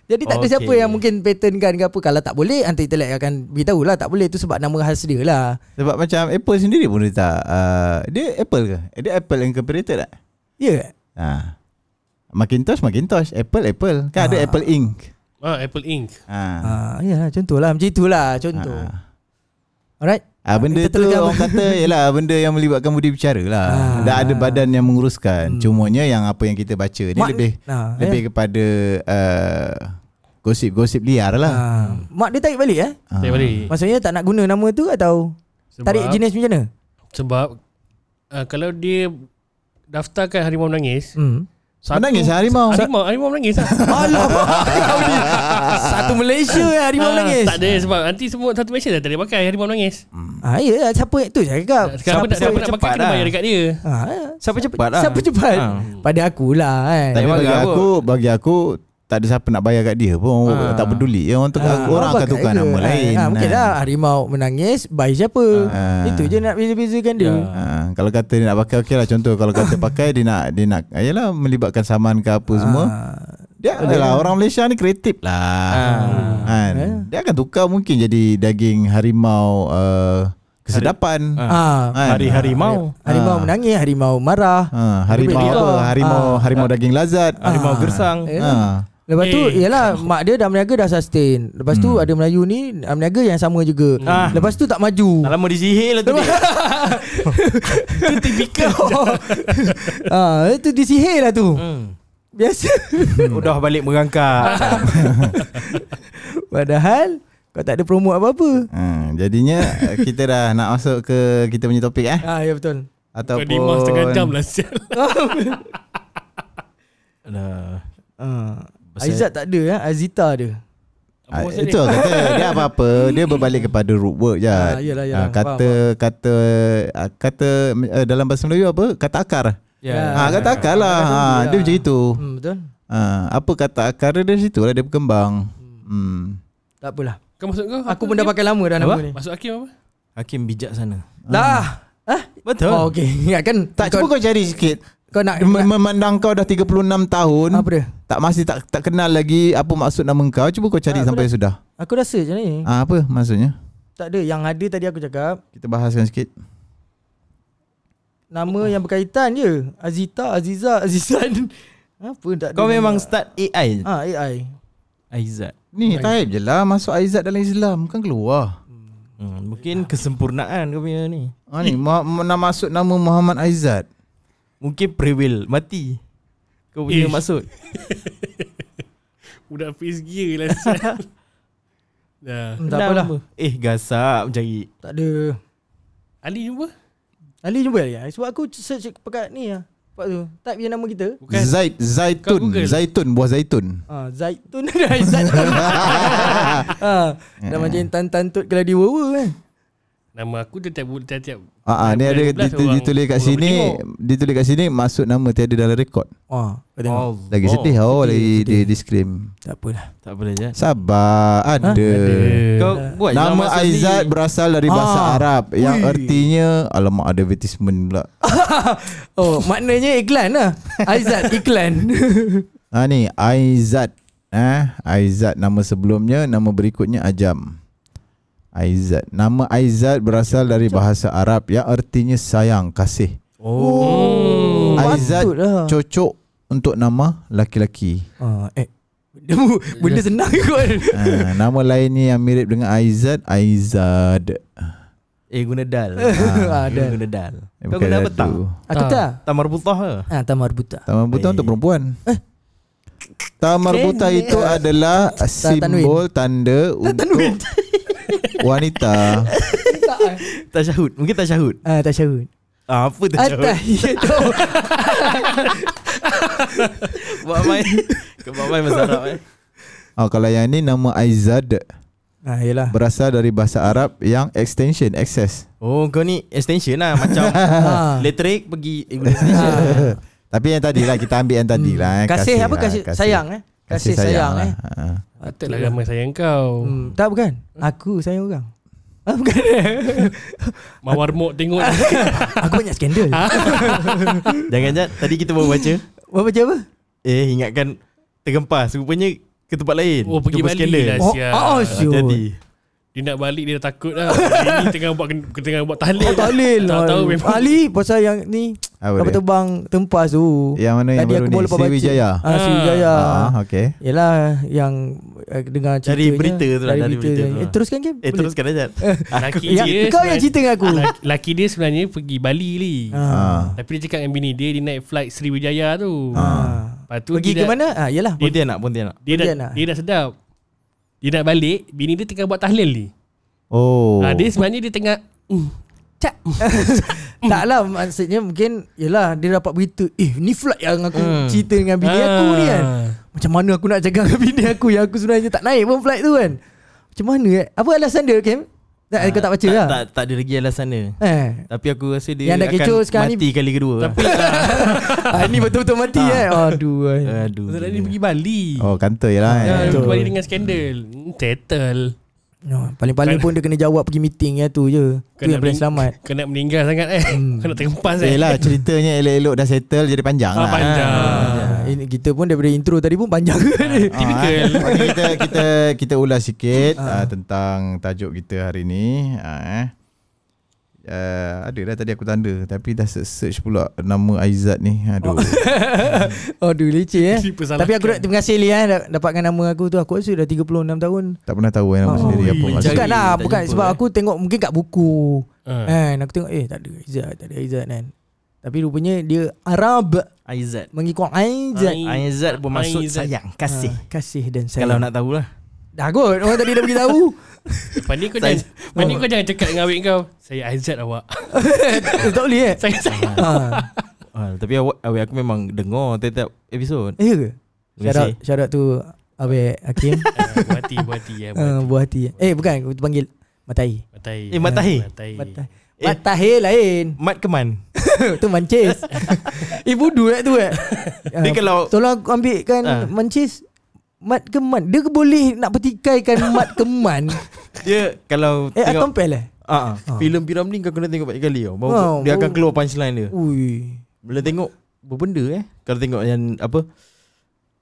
Jadi tak okay. ada siapa yang mungkin pattern kan ke apa Kalau tak boleh Hantar intellect akan beritahu lah Tak boleh tu sebab nama khas dia lah Sebab macam Apple sendiri pun dia tak uh, Dia Apple ke? Eh, dia Apple yang kompetitor tak? Ya yeah. ha. Macintosh, Macintosh Apple, Apple Kan ha. ada ah. Apple Inc Ah, Apple Inc ha. ha. Ya lah lah Macam itulah contoh ha. Alright Ha, benda kita tu tergabar. orang kata ialah benda yang melibatkan budi bicara lah. Ha. Dah ada badan yang menguruskan. Hmm. Cumanya yang apa yang kita baca ni Mak, lebih ha, lebih yeah. kepada uh, gosip-gosip liar lah. Ha. Mak dia tarik balik eh? Ha. Tarik balik. Maksudnya tak nak guna nama tu atau sebab, tarik jenis macam mana? Sebab uh, kalau dia daftarkan Harimau Menangis, hmm hari mau? Hari mau, hari mau menangis. Eh, eh. *laughs* Alah. satu Malaysia yang eh, harimau ah, menangis. Tak ada sebab nanti semua satu Malaysia dah tak boleh hari mau menangis. Ha ah, ya, siapa itu? cakap? siapa, siapa, siapa, siapa nak pakai lah. dia. Ha, siapa cepat? Siapa lah. cepat? Ah. Lah. Siapa cepat? Ha. Pada akulah kan. Tapi bagi aku, bagi aku tak ada siapa nak bayar kat dia pun ha. tak peduli ya orang tukar ah. ha. orang akan tukar dia? nama ah, lain ha. mungkin lah harimau menangis bayi siapa ha. itu je nak beza-bezakan dia ha. Ha. kalau kata dia nak pakai okey lah contoh kalau kata *laughs* pakai dia nak dia nak ayalah melibatkan saman ke apa ha. semua dia ha. adalah lah. orang Malaysia ni kreatif lah ha. kan ha. dia akan tukar mungkin jadi daging harimau uh, kesedapan hari hari mau, hari mau menangis hari mau marah hari harimau apa harimau harimau daging lazat hari mau gersang ha. Lepas tu eh, ialah mak dia dah berniaga dah sustain. Lepas hmm. tu ada Melayu ni dah berniaga yang sama juga. Hmm. Lepas tu tak maju. Tak lama dizihir lah tu. *laughs* tu tipikal. *laughs* ah, itu dizihir lah tu. Hmm. Biasa. Sudah *laughs* hmm. balik merangkak. Padahal kau tak ada promo apa-apa. Hmm, jadinya kita dah nak masuk ke kita punya topik eh. Ah, ya betul. Ataupun... Kau dimas setengah jam lah sial. Nah. Ah. Aizat tak ada eh? Azita ada apa ah, itu ni? Lah, kata dia apa-apa dia berbalik kepada root word je. Ah, yalah, yalah. Ah, kata kata ah, kata eh, dalam bahasa Melayu apa? Kata akar. Yeah. Ya. Ya. Ha, kata akar lah. Ha, dia macam itu. Hmm, betul. Ha, apa kata akar dia dari situ lah dia berkembang. Hmm. hmm. Tak apalah. Kau maksud kau? Aku pun dah pakai lama dah nama ni. Masuk Hakim apa? Hakim bijak sana. Dah. Ha? Betul. Oh, okay. *laughs* Ingat kan? Tak, cuba kau cari sikit kau nak memandang kau dah 36 tahun apa dia tak masih tak tak kenal lagi apa maksud nama kau cuba kau cari ha, sampai dah, sudah aku rasa macam ni ha, apa maksudnya tak ada yang ada tadi aku cakap kita bahaskan sikit nama oh. yang berkaitan je Azita Aziza *laughs* Azizan apa tak kau memang start AI ha ah, AI Aizat Ni taib je lah, Masuk Aizat dalam Islam Kan keluar hmm, Mungkin kesempurnaan kau punya ni ha, ah, ni ma- ma- Nak masuk nama Muhammad Aizat Mungkin prewil mati Kau punya Ish. Eh. maksud *laughs* Budak face gear lah *laughs* Dah. Hmm, tak apalah Eh gasak mencari Tak ada Ali jumpa? Ali jumpa ya? Sebab aku search pekat ni lah Pekat tu Type je nama kita Zaid Zaitun Zaitun Buah Zaitun ha, Zaitun *laughs* Zaitun ah, Dah macam tan-tantut Kalau diwawa kan Nama aku tiap-tiap Ah, tiap, tiap, uh-huh, ni ada ditulis, kat sini Ditulis kat sini Masuk nama tiada dalam rekod Wah, oh, Lagi sedih Oh, lagi di diskrim Tak apalah Tak apalah je ya. Sabar Ada, Kau buat Nama Aizat berasal dari bahasa ah. Arab Yang artinya Alamak advertisement pula *laughs* Oh maknanya iklan lah Aizat iklan Ha *laughs* ni Aizat Eh, Aizat nama sebelumnya Nama berikutnya Ajam Aizat. Nama Aizat berasal okay. dari bahasa Arab yang artinya sayang, kasih. Oh. oh. Aizat cocok untuk nama laki-laki. Uh, ah, eh. Benda, benda senang *laughs* kot. uh, nama lainnya yang mirip dengan Aizat, Aizad. Eh guna dal. Ha, *laughs* ah, dal. guna dal. Eh, Kau guna betang. Aku ah, ah. Tamar buta ke? Ah, tamar buta. Tamar buta untuk eh. perempuan. Eh. Tamar buta itu adalah simbol tanda untuk Wanita Tak eh. syahut Mungkin tak syahut uh, ah, Tak syahut uh, Apa tak syahut *laughs* ya, Tak syahut Buat main Buat main masa Arab eh. oh, Kalau yang ni nama Aizad Ah, yelah. Berasal dari bahasa Arab yang extension, access. Oh, kau ni extension lah. Macam *laughs* ah. elektrik pergi. Eh, Tapi yang tadi lah, kita ambil yang tadi lah. Eh. Kasih, kasih apa? Lah, kasih, kasih. sayang eh. Kasih sayang, sayang lah. eh. Ha. Betul ha. lah ramai sayang kau. Hmm. Tak bukan. Hmm. Aku sayang orang. Ha, bukan *laughs* Mawar mok tengok. *laughs* aku banyak skandal. *laughs* jangan jangan tadi kita baru baca. Baru baca apa? Eh ingatkan tergempas. Rupanya ke tempat lain. Oh pergi Bali lah Oh, oh sure. Oh, Hati-hati dia nak balik dia dah takut lah Ini tengah buat tengah buat tahlil. Oh, tahlil. Tak tahu memang. Ali pasal yang ni apa tu bang terbang tempas tu. Yang mana yang Tadi baru aku ni? Sriwijaya. Ah ha, Sriwijaya. Ah okey. Yalah yang eh, dengan cerita. Dari berita tu lah dari, dari berita. berita tu. Eh teruskan game. Eh teruskan aja. *laughs* Laki ya, dia kau yang cerita dengan aku. Laki dia sebenarnya pergi Bali ni. Ah. ah. Tapi dia cakap dengan bini dia dia naik flight Sriwijaya tu. Ah. Lepas tu pergi ke mana? Ah yalah. Dia, dia dia nak. Dia dah sedap. Dia nak balik Bini dia tengah buat tahlil ni Oh ha, Dia sebenarnya dia tengah mm, Cak mm. *laughs* Tak lah maksudnya mungkin Yelah dia dapat berita Eh ni flat yang aku hmm. cerita dengan bini ah. aku ni kan ah. Macam mana aku nak jaga dengan *laughs* bini aku Yang aku sebenarnya tak naik pun flight tu kan Macam mana eh Apa alasan dia Kim? Okay? Tak, uh, kau tak baca tak, lah tak, tak, tak ada lagi alas sana eh. Tapi aku rasa dia Yang nak kecoh sekarang mati kali kedua Tapi lah. *laughs* Ini betul-betul mati ah. eh Aduh eh. Aduh Tadi aduh. Aduh. pergi Bali Oh kantor je lah Aduh. Kembali eh. dengan skandal Tetel hmm, No, paling-paling pun dia kena jawab pergi meeting ya tu je. Kena tu yang paling selamat. Kena meninggal sangat eh. Hmm. *laughs* Kena terkempas eh. Yalah, ceritanya elok-elok dah settle jadi panjang ah, lah. Panjang. Ah. Ini kita pun daripada intro tadi pun panjang ke ah, ni. *laughs* Ah, Typical. Eh. kita kita kita ulas sikit uh. Uh, tentang tajuk kita hari ni. Uh, eh. Uh, ada dah tadi aku tanda tapi dah search pula nama Aizat ni. Aduh. Oh. *laughs* Aduh leceh eh. Tapi aku nak kan. terima kasih Lee eh dapatkan nama aku tu. Aku rasa dah 36 tahun. Tak pernah tahu eh, nama oh. sendiri apa maksudnya. Lah, bukan lah, bukan sebab eh. aku tengok mungkin kat buku. Kan uh. aku tengok eh tak ada Aizat, tak ada Aizat kan. Tapi rupanya dia Arab Aizat Mengikut Aizat Aizat ah, bermaksud Aizad. sayang Kasih ha, Kasih dan sayang Kalau nak tahulah Dah kot Orang tadi dah beritahu *laughs* Pandi kau jangan Pandi kau jangan cakap dengan awik kau Saya Aizat awak *laughs* Tak boleh eh *laughs* Saya sayang ha. Ah. ha. Tapi awak, awik aku memang dengar Tiap-tiap episod Ya eh, ke? Shout out, tu Abik Hakim uh, eh, Buati Buati ya, buati. Uh, buati. Eh bukan Kita panggil Matai Matai Eh Matai Matai, matai. Eh. Mat Tahir lain. Mat Keman. *laughs* tu Mancis. Ibu *laughs* eh, budu lah tu eh. Ya, dia kalau tolong aku ambilkan uh. Mancis. Mat Keman. Dia ke boleh nak petikaikan Mat Keman. Ya, *laughs* yeah, kalau eh, tengok Eh, Atompel eh? Ah, uh uh-huh. filem Piram ni kau kena tengok banyak kali tau. Oh. Uh, dia akan keluar punchline dia. Ui. Bila tengok berbenda eh. Kalau tengok yang apa?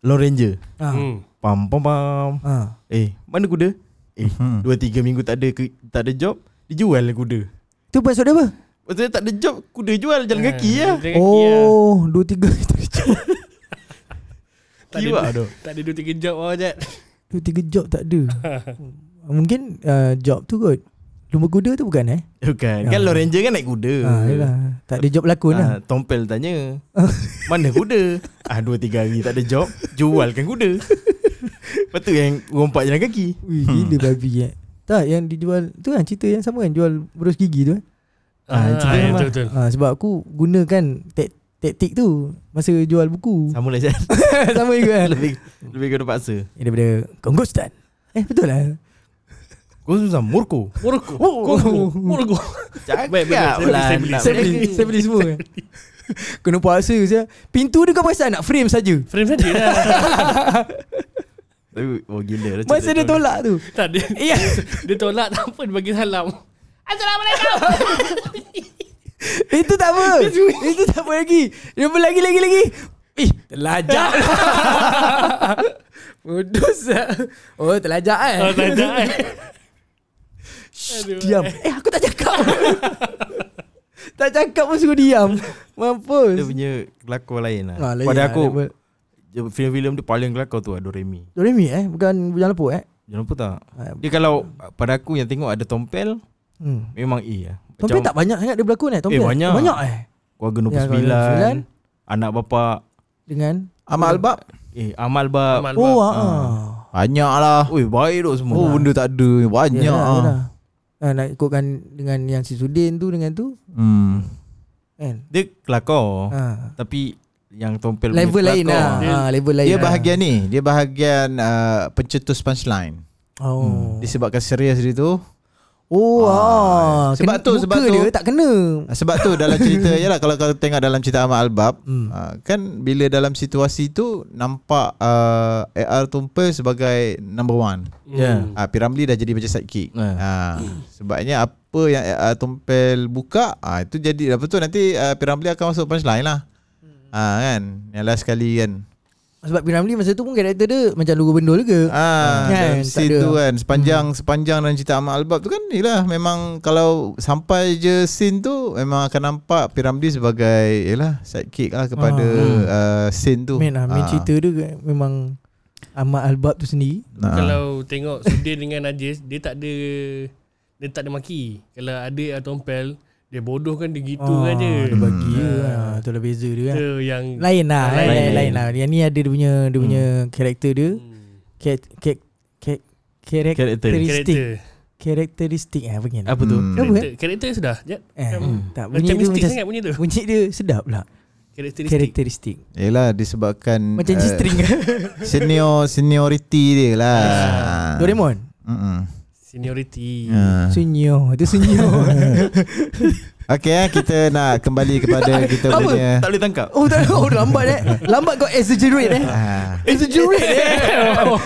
Lone Ranger. Uh. Hmm. Pam pam pam. Uh. Eh, mana kuda? Eh, 2 hmm. minggu tak ada tak ada job, dijual kuda. Tu maksud dia apa? Maksudnya tak ada job Kuda jual jalan uh, kaki lah ya. Oh ya. Dua tiga *laughs* Tak ada *laughs* job tak, ada, dua tiga job oh, Jad. Dua tiga job tak ada *laughs* Mungkin uh, job tu kot Lumba kuda tu bukan eh Bukan Kan uh. Ah. Lone kan naik kuda ha, uh, Tak ada job lakon uh, lah ah, Tompel tanya Mana kuda Ah Dua tiga hari tak ada job Jualkan kuda Lepas tu yang Rompak jalan kaki Wih, Gila hmm. babi eh. Tak yang dijual tu kan cerita yang sama kan jual berus gigi tu. Eh. Ah, ah, ah ya, betul betul. Ah, sebab aku gunakan tek, taktik tu masa jual buku. Sama lah *laughs* sama juga kan. lebih lebih kena paksa. Ini daripada Kongustan. Eh betul lah. Kongustan murku. Murku. Oh, oh, oh. Murku. Murku. Baik baik. Lah, saya beli semua. kena paksa saja. Pintu dia kau perasan nak frame saja. Frame saja. Lah. *laughs* oh gila lah dia Masa dia tolak tu Tak dia *laughs* yeah. *laughs* Dia tolak tak apa Dia bagi salam Assalamualaikum *laughs* Itu tak apa Itu tak apa lagi Dia pun lagi lagi lagi Ih Terlajak sah, Oh terlajak eh, Oh terlajak kan Diam eh. eh aku tak cakap Tak cakap pun suruh diam Mampus Dia punya Kelakor lain lah ah, Pada lah, aku film filem dia paling kelakar tu Doremi. Doremi oh, eh, bukan bujang lepuk eh. Bujang lepuk tak. Eh, dia kalau eh, pada aku yang tengok ada tompel, hmm. memang E ya. Tompel tak banyak sangat dia berlakon eh, tompel. Eh, banyak. banyak eh. Keluarga Nombor ya, Sembilan Anak bapa Dengan Amal Bab Eh Amal Bab, Amal Oh ha. Ah. Ah. Banyak lah Ui, Baik tu semua Oh benda tak ada Banyak ya, lah, lah. Ha, Nak ikutkan Dengan yang si Sudin tu Dengan tu hmm. Kan? Dia kelakor ha. Tapi yang tompel level lain lah. Ha, level lain. Dia lah. bahagian lah. ni, dia bahagian uh, pencetus punchline. Oh. Hmm. Disebabkan serius dia tu. Oh, ah. Ah. sebab tu sebab tu tak kena. Ah, sebab tu dalam cerita *laughs* yalah kalau kau tengok dalam cerita Ahmad Albab, hmm. uh, kan bila dalam situasi tu nampak uh, AR Tumpel sebagai number one Ya. Yeah. Uh, Piramli dah jadi macam sidekick. Ha. Ya. Yeah. Uh, sebabnya apa yang AR Tumpel buka, ah uh, itu jadi apa tu nanti uh, Piramli akan masuk punchline lah. Ha kan Yang last kali kan sebab P. Ramli masa tu pun karakter dia macam lugu bendul juga. Ah, ha, ah, kan? Scene tu kan. Sepanjang hmm. sepanjang dalam cerita Amal Albab tu kan yalah memang kalau sampai je scene tu memang akan nampak Piramdi sebagai yalah sidekick lah kepada ha, uh, scene tu. Main, lah, main ha. cerita dia memang Amal Albab tu sendiri. Ha. Kalau tengok Sudir dengan Najis dia tak ada dia tak ada maki. Kalau ada atau pel dia bodoh kan dia gitu oh, kan Dia hmm. bagi hmm. lah. Itu lah beza dia kan. Yang lain lah. Lain, lain, lain, lain, lain, lah. Yang ni ada dia punya, dia punya hmm. karakter dia. Karakteristik. Karakteristik. Karakteristik eh, panggil. Apa tu? Hmm. Apa, karakter, eh? sedap. Ya? Eh, hmm. tak, bunyi macam mistik sangat bunyi tu. Bunyi dia sedap lah. Karakteristik. Karakteristik. disebabkan. Macam uh, string eh, senior, seniority dia lah. Doraemon? Mm-mm. Seniority. Ha. Senior. Itu senior. *laughs* Okay, eh, kita nak kembali kepada *laughs* kita Apa? punya. Tak boleh tangkap. Oh tak oh, lambat eh. Lambat kau exaggerate eh. Ah. Ha. Exaggerate. Eh. *laughs* Oh,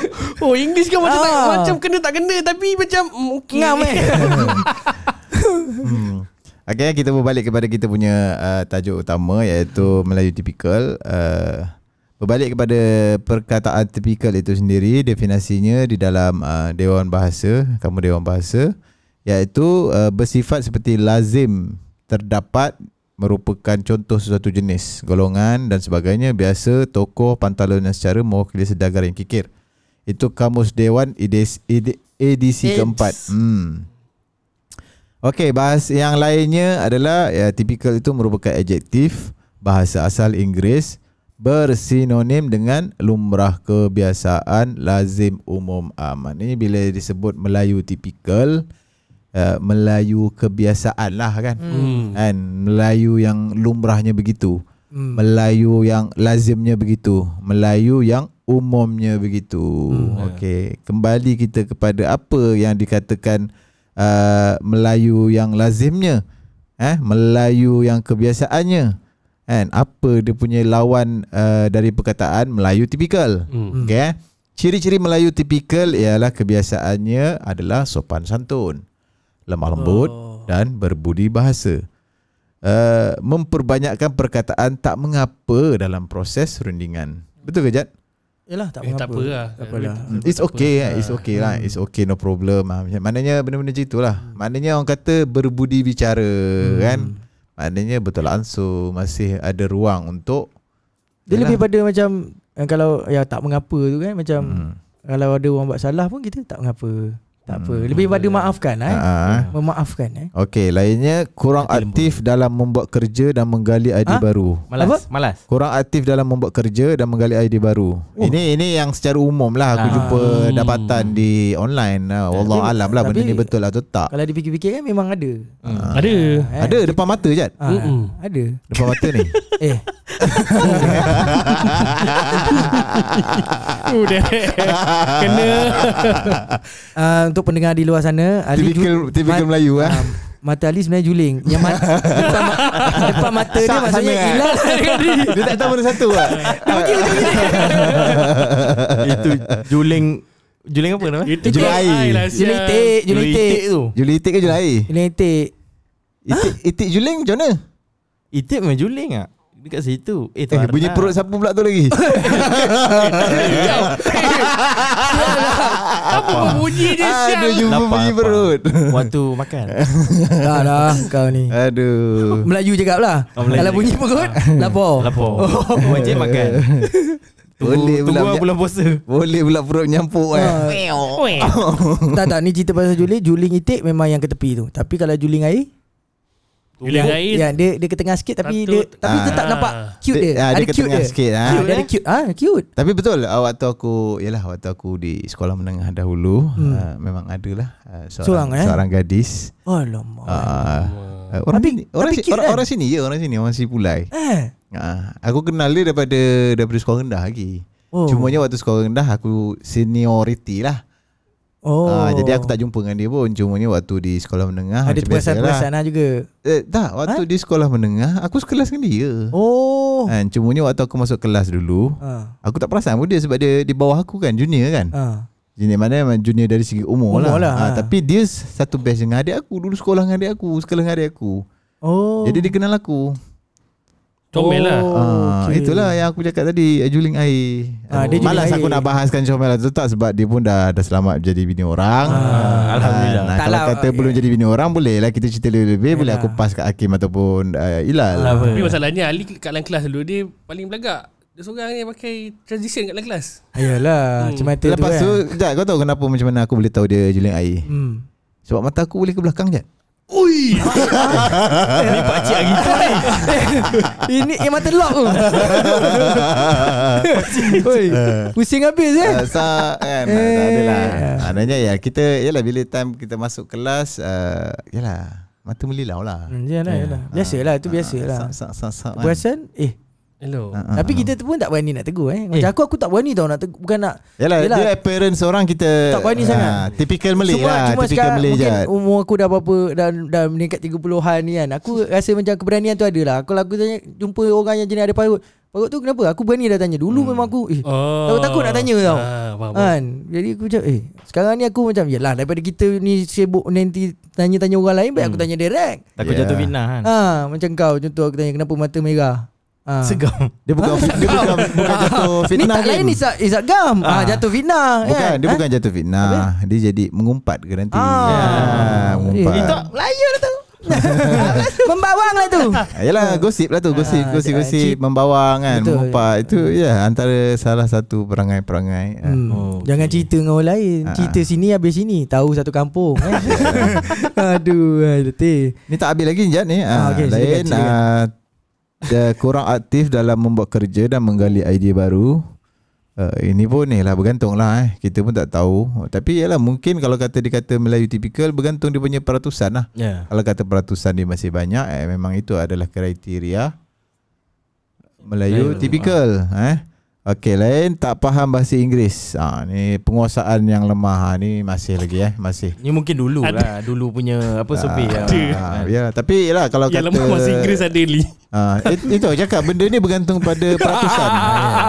oh English kan macam ah. macam kena tak kena tapi macam mm, okey. Ngam eh. Hmm. Okey kita berbalik kepada kita punya uh, tajuk utama iaitu Melayu typical uh, Berbalik kepada perkataan typical itu sendiri, definasinya di dalam uh, Dewan Bahasa, kamu Dewan Bahasa, iaitu uh, bersifat seperti lazim terdapat merupakan contoh sesuatu jenis, golongan dan sebagainya biasa tokoh pantalon yang secara mewakili sedagar yang kikir. Itu kamus Dewan edis, ed, edisi It's. keempat. Hmm. Okey, bahas yang lainnya adalah ya, typical itu merupakan adjektif bahasa asal Inggeris bersinonim dengan lumrah kebiasaan lazim umum am. Ini bila disebut Melayu tipikal, uh, Melayu kebiasaan lah kan. Hmm. hmm. kan? Melayu yang lumrahnya begitu. Hmm. Melayu yang lazimnya begitu. Melayu yang umumnya begitu. Hmm. Ya. Okey, kembali kita kepada apa yang dikatakan uh, Melayu yang lazimnya. Eh, Melayu yang kebiasaannya kan apa dia punya lawan uh, dari perkataan Melayu tipikal hmm. mm. okey eh? ciri-ciri Melayu tipikal ialah kebiasaannya adalah sopan santun lemah lembut oh. dan berbudi bahasa uh, memperbanyakkan perkataan tak mengapa dalam proses rundingan betul ke Jad? Yalah tak, eh, tak apa. Tak eh, hmm, apalah. It's okay, tak it's okay lah. Hmm. It's okay no problem. Ah, maknanya benda-benda gitulah. Maknanya orang kata berbudi bicara hmm. kan. Maknanya betul lah, ansur masih ada ruang untuk dia yalah. lebih pada macam eh, kalau ya tak mengapa tu kan macam hmm. kalau ada orang buat salah pun kita tak mengapa. Tak apa. Lebih pada hmm. maafkan eh. uh Memaafkan eh. Okey, lainnya kurang Hati aktif lembut. dalam membuat kerja dan menggali idea ha? baru. Malas. Apa? Malas. Kurang aktif dalam membuat kerja dan menggali idea baru. Oh. Ini ini yang secara umum lah aku ah. jumpa hmm. dapatan di online. Ah, Wallah alam lah benda ni betul lah atau tak. Kalau dipikir-pikir kan memang ada. Hmm. Uh. Ada. Eh. Ada depan mata je. Uh-uh. uh Ada. Depan mata ni. *laughs* eh. *laughs* Udah. *laughs* Kena. uh, untuk pendengar di luar sana typical, ju- typical Melayu lah um, Mata Ali sebenarnya juling Yang mat- *laughs* Depan mata dia Maksudnya hilang *laughs* Dia tak tahu mana satu lah. *laughs* Itu juling Juling apa nama? Itu juling air lah, Juling itik Juling itik tu Juling itik ke juling air? Juling itik Itik juling macam mana? Itik memang juling tak? Ah? Dekat situ Eh, eh bunyi lah. perut siapa pula tu lagi *laughs* eh, eh, Apa bunyi dia siap Aduh jumpa lapa, bunyi perut Waktu makan Dah lah kau ni Aduh Melayu cakap lah oh, Kalau bunyi perut ah. Lapor Lapor oh. Wajib makan Boleh pula Tunggu bulan puasa Boleh pula perut menyampuk kan eh. ah. *laughs* Tak tak ni cerita pasal juling Juling itik memang yang ke tepi tu Tapi kalau juling air yang lain yang dia dia tengah sikit tapi tatu, dia tapi ah, tetap ah, nampak cute dia. ah, dia ada cute dia. Sikit, ah. cute, ada cute. Ah, cute. Tapi betul ah, waktu aku yalah waktu aku di sekolah menengah dahulu hmm. ah, memang adalah ah, seorang Surang, eh? seorang gadis. Oh lama. Ah, orang tapi, sini, tapi orang, cute, orang, kan? orang sini ya orang sini orang pulai. Eh. Ah, aku kenal dia daripada daripada sekolah rendah lagi. Oh. Cuma waktu sekolah rendah aku seniority lah. Ah, oh. Ha, jadi aku tak jumpa dengan dia pun. Cuma ni waktu di sekolah menengah. Ada perasaan-perasaan lah. lah juga. Eh, tak, waktu ha? di sekolah menengah aku sekelas dengan dia. Oh. Kan, cuma ni waktu aku masuk kelas dulu. Ha. Aku tak perasan pun dia sebab dia di bawah aku kan, junior kan. Ha. Junior mana junior dari segi umur, umur lah. lah ha. Ha. tapi dia satu batch dengan adik aku dulu sekolah dengan adik aku, sekolah dengan adik aku. Oh. Jadi dia kenal aku. Comel lah. Oh, ah, okay. itulah yang aku cakap tadi, eh, juling air. Ah, dia malas aku air. nak bahaskan comel tu tak sebab dia pun dah dah selamat jadi bini orang. Ah, ah alhamdulillah. Nah, kalau lah, kata uh, belum jadi bini orang boleh lah kita cerita lebih-lebih, boleh aku pas kat Hakim ataupun uh, Ilal. Lah, Tapi masalahnya Ali kat dalam kelas dulu dia paling belagak. Dia seorang ni pakai transition kat dalam kelas. Ayolah, ah, hmm. macam mata Lepas tu. Lepas eh? sekejap kau tahu kenapa macam mana aku boleh tahu dia juling air. Hmm. Sebab mata aku boleh ke belakang je. Ui Ini pakcik lagi Ini yang mata lock tu Ui, *laughs* eh. Pusing habis eh uh, sa, kan, eh. Tak eh, eh. adalah ya, kita Yalah bila time kita masuk kelas uh, Yalah Mata melilau lah hmm, Yalah, yeah. yalah. Biasalah Itu biasalah uh, Eh Hello. Uh, uh, Tapi uh, kita uh. pun tak berani nak tegur eh. Macam eh. aku aku tak berani tau nak tegur bukan nak. Yalah, yalah dia parents orang kita tak berani uh, sangat. Typical Malay lah, cuma typical sekarang, Malay Mungkin jad. umur aku dah berapa dan dah meningkat 30-an ni kan. Aku rasa macam keberanian tu adalah. Aku lagu tanya jumpa orang yang jenis ada parut, parut tu kenapa? Aku berani dah tanya. Dulu hmm. memang aku eh oh. takut, takut nak tanya tau. Ah, kan. Jadi aku macam eh sekarang ni aku macam yalah daripada kita ni sibuk nanti tanya-tanya orang lain baik hmm. aku tanya direct. Takut yeah. jatuh fitnah kan. Ha, macam kau contoh aku tanya kenapa mata merah. Ah. Segam. Dia bukan ha? *laughs* dia bukan bukan ah. jatuh fitnah. Ni tak kan? lain ni isat, isat eh, gam. Ha. ha. jatuh fitnah kan. Bukan, dia ha? bukan jatuh fitnah. Dia jadi mengumpat ke nanti. Ha. ha. Mengumpat. Ini eh, tak melayu dah tu. *laughs* membawang lah tu Yalah gosip lah tu Gosip ha, gosip, gosip Membawang kan Betul. Mengumpat Itu hmm. ya yeah, Antara salah satu perangai-perangai hmm. oh, okay. Jangan cerita dengan orang lain ha. Cerita sini habis sini Tahu satu kampung kan? *laughs* Aduh eh, Letih Ni tak habis lagi Jad ni ha, okay, Lain uh, dia kurang aktif dalam membuat kerja dan menggali idea baru uh, ini pun ni lah bergantung lah eh. kita pun tak tahu tapi ialah mungkin kalau kata dikata Melayu tipikal bergantung dia punya peratusan lah yeah. kalau kata peratusan dia masih banyak eh, memang itu adalah kriteria Melayu, Melayu tipikal eh. Okey, lain tak faham bahasa Inggeris. Ha, ni penguasaan yang lemah. Ha, ni masih lagi eh, masih. Ni mungkin dulu lah, dulu punya apa ha, survey ya. tapi yalah kalau yang kata lemah bahasa Inggeris ada li. Ha, itu cakap benda ni bergantung pada *laughs* peratusan. Ha, ya.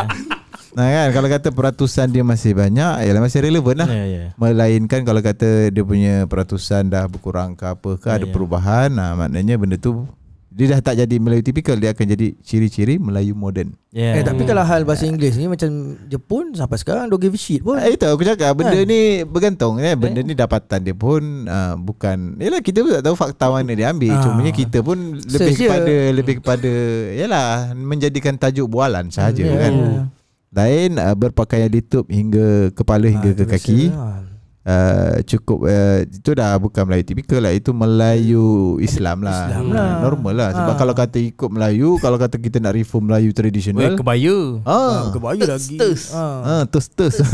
Nah kan kalau kata peratusan dia masih banyak ialah masih relevan lah. Yeah, yeah. Melainkan kalau kata dia punya peratusan dah berkurang ke apa ke yeah, ada yeah. perubahan nah maknanya benda tu dia dah tak jadi Melayu tipikal dia akan jadi ciri-ciri Melayu moden. Yeah. Eh tapi kalau hal bahasa Inggeris ni macam Jepun sampai sekarang don't give a shit pun. Eh itu aku cakap benda kan? ni bergantung eh, eh. benda eh? ni dapatan dia pun uh, bukan yalah kita pun tak tahu fakta mana dia ambil. Ah. Cuma kita pun lebih Sehingga. kepada lebih kepada yalah menjadikan tajuk bualan sahaja hmm, kan? yeah. kan. Lain uh, berpakaian litup hingga kepala hingga ah, ke kaki. Uh, cukup uh, itu dah bukan Melayu tipikal lah itu Melayu Islam lah, Islam hmm, lah. Hmm, normal lah sebab ha. kalau kata ikut Melayu kalau kata kita nak reform Melayu tradisional Weh, kebaya ha. ha. kebaya lagi tus. Ha. ha. tus tus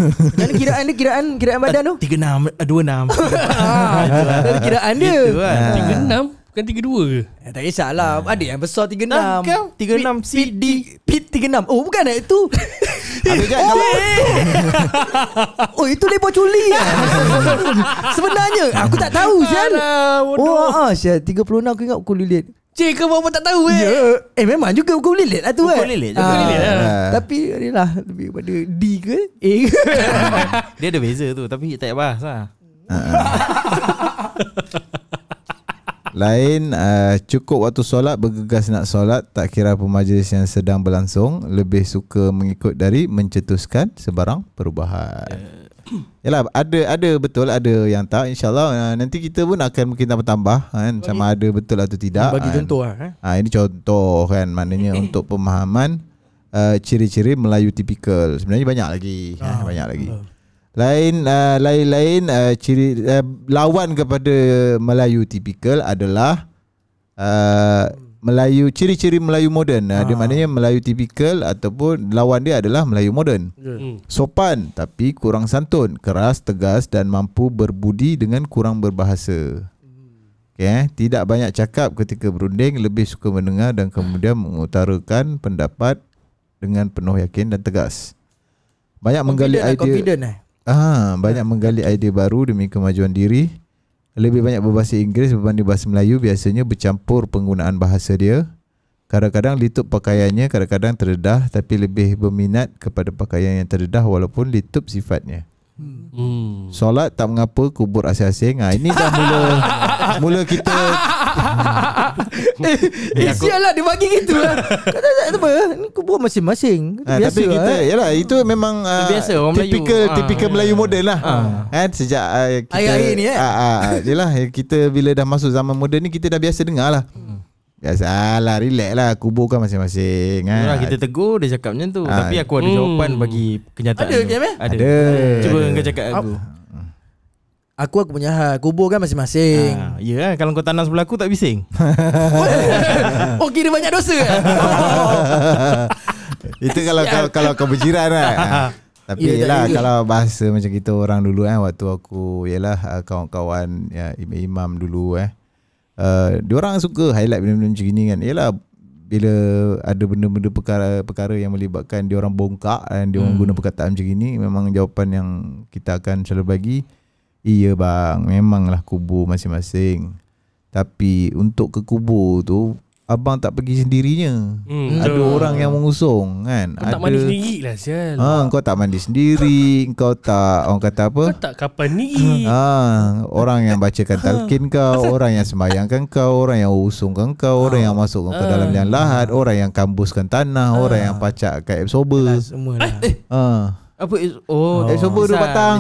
kiraan dia kiraan kiraan badan tu 36 26 *laughs* kiraan dia 36 Bukan 32 ke? Eh, tak kisahlah. Hmm. Ah. Ada yang besar tiga enam, 36 CD. Pit 36. Oh, bukan eh? Itu. *laughs* Habis kan, oh, itu. *laughs* oh, itu lebar culi. Eh? *laughs* Sebenarnya. Aku tak tahu, Sian. Oh, ah, puluh enam. aku ingat pukul lilit. Cik, kau apa tak tahu eh? Yeah. Eh, memang juga pukul lilit lah tu kan? Pukul eh. lilit. Pukul ah. lilit lah. Tapi, adalah. Lebih pada D ke? A ke? Dia ada beza tu. Tapi, tak payah bahas lah. Ah. Lain uh, cukup waktu solat bergegas nak solat tak kira apa majlis yang sedang berlangsung lebih suka mengikut dari mencetuskan sebarang perubahan. Uh. Yalah ada ada betul ada yang tak insyaallah eh, nanti kita pun akan mungkin tambah kan sama ada betul atau tidak. Bagi kan. contoh lah, eh. ah. Ha? ini contoh kan maknanya *coughs* untuk pemahaman uh, ciri-ciri Melayu tipikal. Sebenarnya banyak lagi. Oh, ha, banyak lagi. Betul. Lain uh, lain-lain uh, ciri uh, lawan kepada Melayu tipikal adalah uh, Melayu ciri-ciri Melayu moden. Ha. Uh, dia ah. maknanya Melayu tipikal ataupun lawan dia adalah Melayu moden. Yeah. Hmm. Sopan tapi kurang santun, keras, tegas dan mampu berbudi dengan kurang berbahasa. Hmm. Okay, eh? tidak banyak cakap ketika berunding, lebih suka mendengar dan kemudian mengutarakan pendapat dengan penuh yakin dan tegas. Banyak menggali lah, idea. Confident eh? Ah, banyak ya. menggali idea baru demi kemajuan diri. Lebih banyak berbahasa Inggeris berbanding bahasa Melayu biasanya bercampur penggunaan bahasa dia. Kadang-kadang litup pakaiannya, kadang-kadang terdedah tapi lebih berminat kepada pakaian yang terdedah walaupun litup sifatnya. Hmm. Solat tak mengapa kubur asing-asing. Ha, ini dah mula *laughs* mula kita eh, eh sialah dia bagi gitu lah Kata tak apa eh. Ni kubur masing-masing ha, Biasa tapi kita, lah Yalah itu memang uh, Biasa orang Melayu Typical, ha, typical ya. Melayu model lah ha. sejak uh, kita, Air-air ni eh uh, uh, Yalah kita bila dah masuk zaman moden ni Kita dah biasa dengar lah hmm. Ya salah Relax lah Kuburkan masing-masing kan? kita tegur Dia cakap macam tu ha. Tapi aku ada jawapan hmm. Bagi kenyataan Ada tu. Eh? ada. ada. Cuba ada. kau cakap aku Aku aku punya hal Kubur ah, ya, kan masing-masing ha. Ya yeah, Kalau kau tanam sebelah aku Tak bising *laughs* Oh kira banyak dosa eh? *laughs* Itu kalau, kalau kalau kau berjiran lah. *laughs* Tapi yeah, yelah, yeah. kalau bahasa macam kita orang dulu eh waktu aku yalah ah, kawan-kawan ya, imam dulu eh uh, orang suka highlight benda-benda macam ni kan yalah bila ada benda-benda perkara perkara yang melibatkan orang bongkak dan diorang hmm. guna perkataan macam ini, memang jawapan yang kita akan selalu bagi iya bang memanglah kubu masing-masing tapi untuk ke kubur tu Abang tak pergi sendirinya hmm, Ada betul. orang yang mengusung kan Kau ada, tak mandi sendiri lah sial ha, Kau tak mandi sendiri Kau tak Orang kata apa Kau tak kapan ni ha, Orang yang bacakan ha. talqin kau *laughs* Orang yang sembayangkan kau Orang yang usungkan kau Orang yang ha. masukkan kau ha. dalam yang lahat Orang yang kambuskan tanah Orang yang pacak kat absorber Semua lah eh, eh. ha. Apa is, Oh, oh. tu patang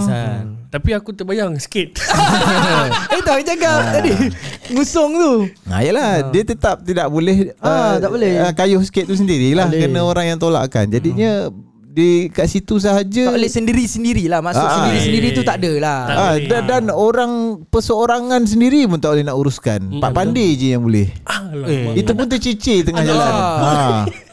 tapi aku terbayang sikit *laughs* Eh tak jaga ha. Ah. tadi ngusung tu Nah yalah ha. Ah. Dia tetap tidak boleh ha, uh, Tak boleh uh, Kayuh sikit tu sendiri lah Kena orang yang tolakkan Jadinya hmm. di kat situ sahaja Tak boleh sendiri-sendiri lah Maksud sendiri-sendiri ha. tu tak adalah tak ha. Boleh. Dan, dan orang Perseorangan sendiri pun tak boleh nak uruskan hmm, Pak Pandi betul. je yang boleh eh. Alamak. Itu pun tercicir tengah Alamak. jalan Alamak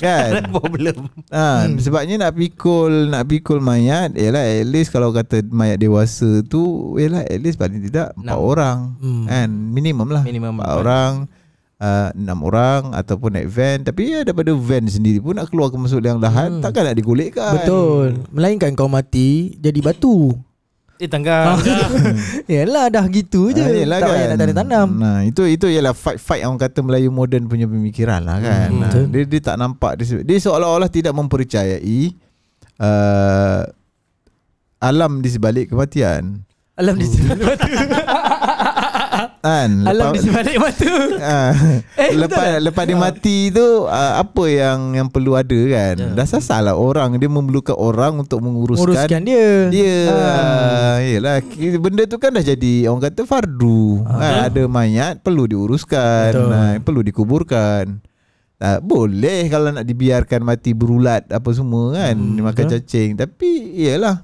kan ada *laughs* problem ha, hmm. sebabnya nak pikul nak pikul mayat ialah at least kalau kata mayat dewasa tu ialah at least paling tidak empat orang hmm. kan minimum lah minimum empat orang uh, enam uh, orang ataupun naik van tapi ya daripada van sendiri pun nak keluar ke masuk liang lahat hmm. takkan nak digulik kan betul melainkan kau mati jadi batu Eh tanggal *laughs* hmm. Yelah dah gitu ah, je ah, yelah, Tak payah kan. nak tanam nah, Itu itu ialah fight-fight Orang kata Melayu moden punya pemikiran lah kan hmm, dia, dia tak nampak Dia, dia seolah-olah tidak mempercayai uh, Alam di sebalik kematian Alam di hmm. sebalik kematian *laughs* kan Alam di sebalik mata *laughs* ah, eh, Lepas lepas dia ah. mati tu ah, Apa yang yang perlu ada kan ya. Dah sasar lah orang Dia memerlukan orang untuk menguruskan Uruskan dia Dia ha. Yelah Benda tu kan dah jadi Orang kata fardu ha. Ha. Ada mayat perlu diuruskan Ha. Perlu dikuburkan Uh, boleh kalau nak dibiarkan mati berulat apa semua kan hmm, makan cacing tapi iyalah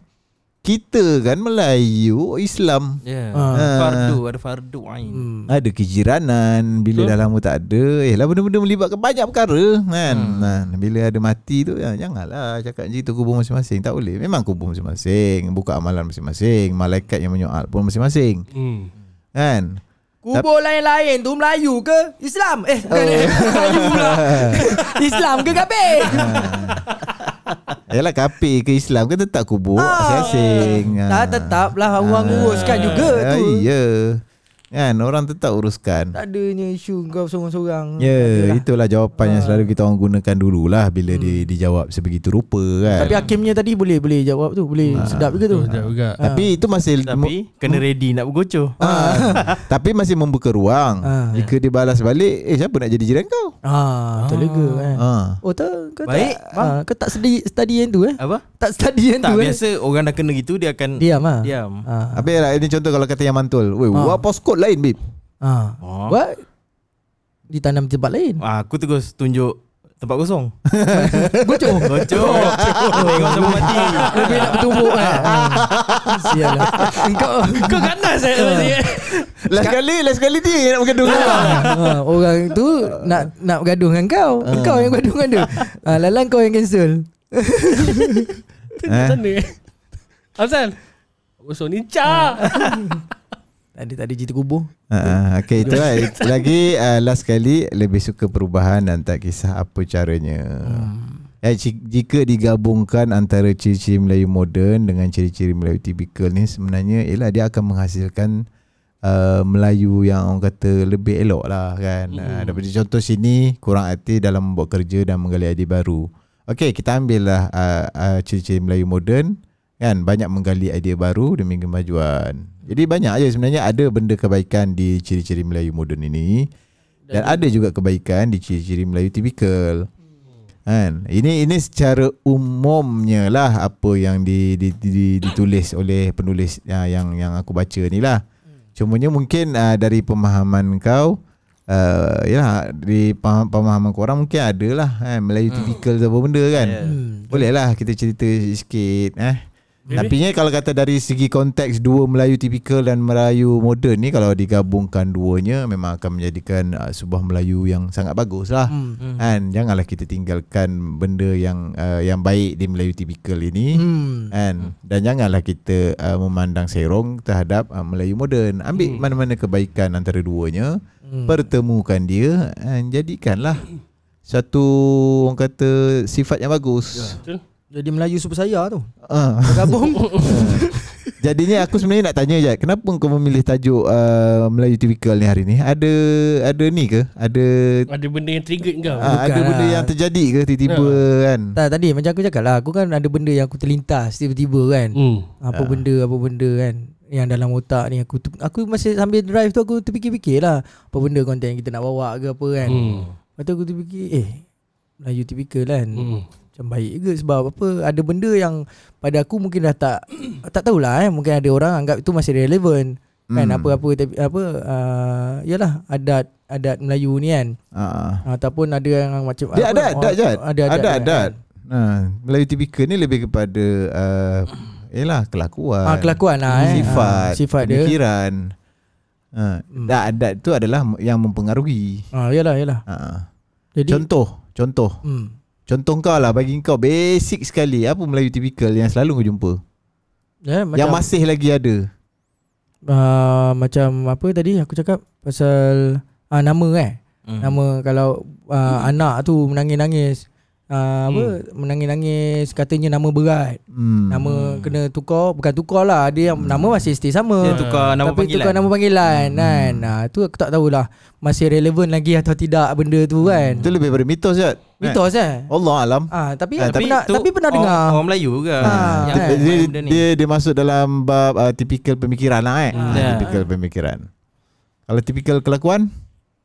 kita kan Melayu Islam. Yeah. Uh. Fardu ada fardu Hmm. Ada kejiranan bila so? dah lama tak ada. Eh lah benda-benda melibatkan banyak perkara kan. Hmm. Nah, bila ada mati tu ya, janganlah cakap je tu kubur masing-masing tak boleh. Memang kubur masing-masing, buka amalan masing-masing, malaikat yang menyoal pun masing-masing. Hmm. Kan? Kubur lain-lain tu Melayu ke Islam? Eh, oh. *laughs* Melayu pula. *laughs* Islam ke Kabe? Ah. Yalah kapi ke Islam ke tetap kubur ah, Asing-asing Tak tetap lah Orang ah, uruskan juga ah, tu Ya yeah. Kan orang tetap uruskan Tak adanya isu kau sorang-sorang Ya yeah, itulah jawapan ha. yang selalu kita orang gunakan dululah Bila hmm. di, dijawab sebegitu rupa kan Tapi hakimnya tadi boleh boleh jawab tu Boleh ha. sedap juga tu ha. Sedap juga ha. Tapi itu masih Tapi m- kena ready nak bergocoh ha. *laughs* Tapi masih membuka ruang ha. Jika dia balas balik Eh siapa nak jadi jiran kau ha. Betul ha. juga kan ha. Oh tak kau Baik tak, ha, Kau tak study, study yang tu eh Apa? Tak study yang tak, tu eh? biasa eh orang nak kena gitu dia akan Diam lah Diam ha. Habis lah ini contoh kalau kata yang mantul Weh, ha. Wah poskot lain Bim ha. Oh. Buat Ditanam tempat lain ha, Aku terus tunjuk Tempat kosong *laughs* Gocok Gocok Tengok sama mati Lebih nak bertumbuk kan Sial lah Kau Kau kena eh, ah. saya. Last kali Last kali dia nak bergaduh dengan kau Orang tu Nak nak bergaduh dengan kau Kau yang bergaduh dengan dia Lalang kau yang cancel Tengok eh? sana eh? Afzal Kosong oh, ni Cak *laughs* ada tak ada cerita kubur uh, ha, ha. Okay itu lah Lagi uh, last sekali Lebih suka perubahan Dan tak kisah apa caranya hmm. eh, Jika digabungkan Antara ciri-ciri Melayu moden Dengan ciri-ciri Melayu tipikal ni Sebenarnya ialah Dia akan menghasilkan uh, Melayu yang orang kata Lebih elok lah kan ha, hmm. uh, Daripada contoh sini Kurang hati dalam buat kerja Dan menggali adik baru Okay kita ambillah uh, uh, Ciri-ciri Melayu moden kan banyak menggali idea baru demi kemajuan. Jadi banyak aja sebenarnya ada benda kebaikan di ciri-ciri Melayu moden ini dan, ada juga kebaikan di ciri-ciri Melayu tipikal. Kan? Ini ini secara umumnya lah apa yang di, di, di, di, ditulis oleh penulis uh, yang yang aku baca ni lah. Cuma Cumanya mungkin uh, dari pemahaman kau uh, ya lah, di pemahaman kau orang mungkin ada lah eh, Melayu typical hmm. apa benda kan. Yeah. Boleh lah kita cerita sikit eh. Tapi ni kalau kata dari segi konteks dua Melayu tipikal dan Melayu moden ni kalau digabungkan duanya memang akan menjadikan uh, sebuah Melayu yang sangat bagus lah. Hmm, hmm. And janganlah kita tinggalkan benda yang uh, yang baik di Melayu tipikal ini. Hmm. And hmm. dan janganlah kita uh, memandang serong terhadap uh, Melayu moden. Ambil hmm. mana-mana kebaikan antara duanya, hmm. pertemukan dia and uh, jadikanlah hmm. satu orang kata sifat yang bagus. Ya, betul. Jadi Melayu super saya tu. Uh. Bergabung. *laughs* Eh. Jadinya aku sebenarnya nak tanya je, kenapa kau memilih tajuk uh, Melayu Typical ni hari ni? Ada ada ni ke? Ada Ada benda yang trigger kau? Uh, ada benda yang terjadi ke tiba-tiba nah. kan? Tak, tadi macam aku cakap lah, aku kan ada benda yang aku terlintas tiba-tiba kan. Hmm. Apa uh. benda apa benda kan yang dalam otak ni aku aku masih sambil drive tu aku terfikir lah apa benda konten kita nak bawa ke apa kan. Hmm. Lepas tu aku terfikir, eh Melayu Typical kan. Hmm. Macam baik ke sebab apa ada benda yang pada aku mungkin dah tak *clears throat* tak tahulah eh mungkin ada orang anggap itu masih relevan kan? hmm. kan apa-apa tapi apa uh, yalah adat adat Melayu ni kan. Uh. ataupun ada yang macam Dia apa, adat, adat, adat, kan? ada adat adat. Ada kan? adat. Ha Melayu tipikal ni lebih kepada uh, yalah kelakuan. Ha kelakuan lah eh. Sifat, ha, sifat dia. Fikiran. Ha hmm. adat tu adalah yang mempengaruhi. Ha yalah yalah. Ha. Jadi contoh contoh. Hmm. Contoh kau lah bagi kau basic sekali apa Melayu typical yang selalu kau jumpa? Yeah, macam, yang masih lagi ada. Uh, macam apa tadi aku cakap pasal uh, nama eh. Mm. Nama kalau uh, mm. anak tu menangis-nangis uh, apa hmm. menangis-nangis katanya nama berat. Hmm. Nama kena tukar, bukan tukar lah dia yang hmm. nama masih stay sama. Dia tukar nama tapi panggilan. tukar nama panggilan hmm. kan. Nah, tu aku tak tahulah masih relevan lagi atau tidak benda tu hmm. kan. Itu lebih pada mitos je. Mitos eh. Allah alam. Ah, tapi, ah, tapi, pernah, tapi pernah dengar. Orang Melayu ke? Ah, kan? dia, dia, dia, dia masuk dalam bab uh, tipikal pemikiran lah eh. Hmm. Ah, yeah. Tipikal pemikiran. Kalau tipikal kelakuan?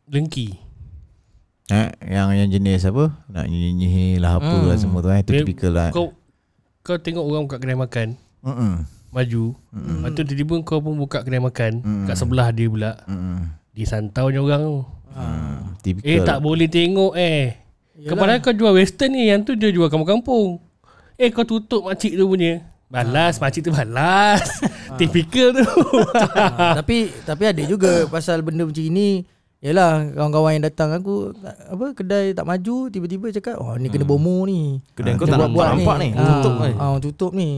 Dengki ha, yang yang jenis apa nak nyinyih lah apa hmm. lah semua tu eh itu typical lah kau kau tengok orang buka kedai makan hmm maju hmm lepas tu tiba-tiba kau pun buka kedai makan Mm-mm. kat sebelah dia pula hmm santau je orang tu hmm. typical eh tak boleh tengok eh Kepada kau jual western ni yang tu dia jual kampung-kampung eh kau tutup makcik tu punya Balas, ha. makcik tu balas ha. *laughs* Typical tu ha. *laughs* Tapi tapi ada juga pasal benda macam ini Yalah kawan-kawan yang datang aku apa kedai tak maju tiba-tiba cakap oh ni kena hmm. bomo ni. Kedai ha, kau tak buat, buat nampak ni. ni. Ah, tutup ha, kan. Ha, tutup ni.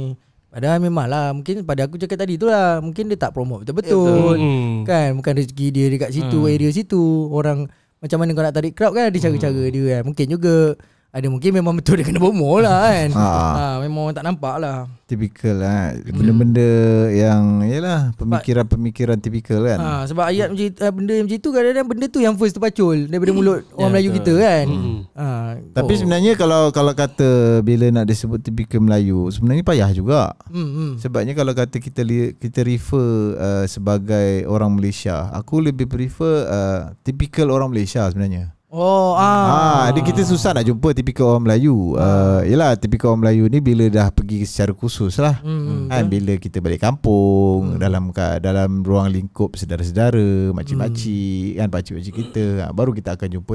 Padahal memanglah mungkin pada aku cakap tadi itulah mungkin dia tak promote betul-betul. Ya, hmm. Kan bukan rezeki dia dekat situ hmm. area situ orang macam mana kau nak tarik crowd kan ada cara-cara hmm. dia kan mungkin juga ada mungkin memang betul dia kena bomol lah kan ha. ha. Memang orang tak nampak lah Typical lah hmm. Benda-benda yang Yalah Pemikiran-pemikiran tipikal kan ha. Sebab ayat macam itu Benda yang macam itu Kadang-kadang benda tu yang first terpacul Daripada mulut *coughs* orang yeah, Melayu kita kan hmm. ha. oh. Tapi sebenarnya kalau kalau kata Bila nak disebut tipikal Melayu Sebenarnya payah juga hmm. hmm. Sebabnya kalau kata kita kita refer uh, Sebagai orang Malaysia Aku lebih prefer uh, Typical orang Malaysia sebenarnya Oh ah. Ha, dia kita susah nak jumpa tipikal orang Melayu. Uh, yalah tipikal orang Melayu ni bila dah pergi secara khusus lah. Hmm, hmm kan bila kita balik kampung hmm. dalam dalam ruang lingkup saudara-saudara, makcik-makcik hmm. kan pakcik-pakcik kita, ha, baru kita akan jumpa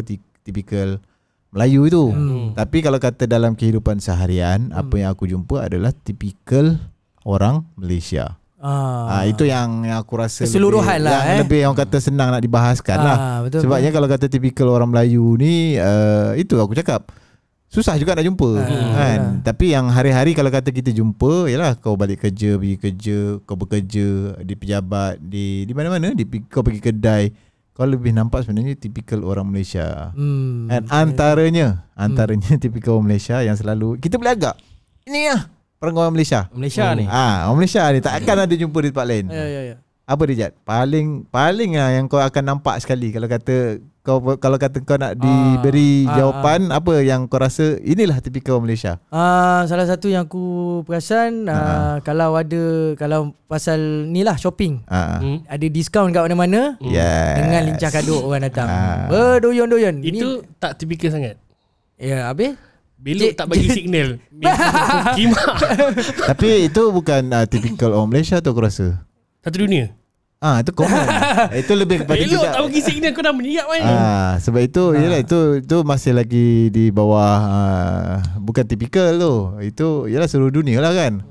tipikal Melayu itu. Hmm. Tapi kalau kata dalam kehidupan seharian, hmm. apa yang aku jumpa adalah tipikal orang Malaysia. Ah. ah itu yang yang aku rasa keseluruhan lebih, lah yang eh. lebih yang kata senang nak dibahaskan lah. ah, lah. Betul, Sebabnya kalau kata tipikal orang Melayu ni uh, itu aku cakap susah juga nak jumpa ah, kan. Ah. Tapi yang hari-hari kalau kata kita jumpa ialah kau balik kerja, pergi kerja, kau bekerja di pejabat, di di mana-mana, di kau pergi kedai, kau lebih nampak sebenarnya tipikal orang Malaysia. Hmm. And antaranya, antaranya hmm. *laughs* tipikal orang Malaysia yang selalu kita boleh agak ni ah. Ya perangai orang Malaysia. Malaysia hmm. ni. Ah, ha, orang Malaysia ni Tak akan ada jumpa di tempat lain. Ya ya ya. Apa dia Jad? Paling paling lah yang kau akan nampak sekali kalau kata kau kalau kata kau nak ah, diberi uh, jawapan uh, apa yang kau rasa inilah tipikal Malaysia. Ah salah satu yang aku perasan uh, uh. kalau ada kalau pasal nilah shopping. Uh. Hmm. Ada diskaun kat mana-mana. Hmm. Yes. Dengan lincah kadu orang datang. Uh. Berdoyon-doyon. Itu Ini, tak tipikal sangat. Ya, yeah, *laughs* Belok tak bagi signal Kimak *laughs* Tapi itu bukan uh, Typical orang Malaysia tu aku rasa Satu dunia Ah itu common. *laughs* itu lebih kepada Elok tak pergi sini aku dah menyiap kan. Ah sebab itu ah. yalah itu itu masih lagi di bawah uh, bukan tipikal tu. Itu yalah seluruh dunia lah kan.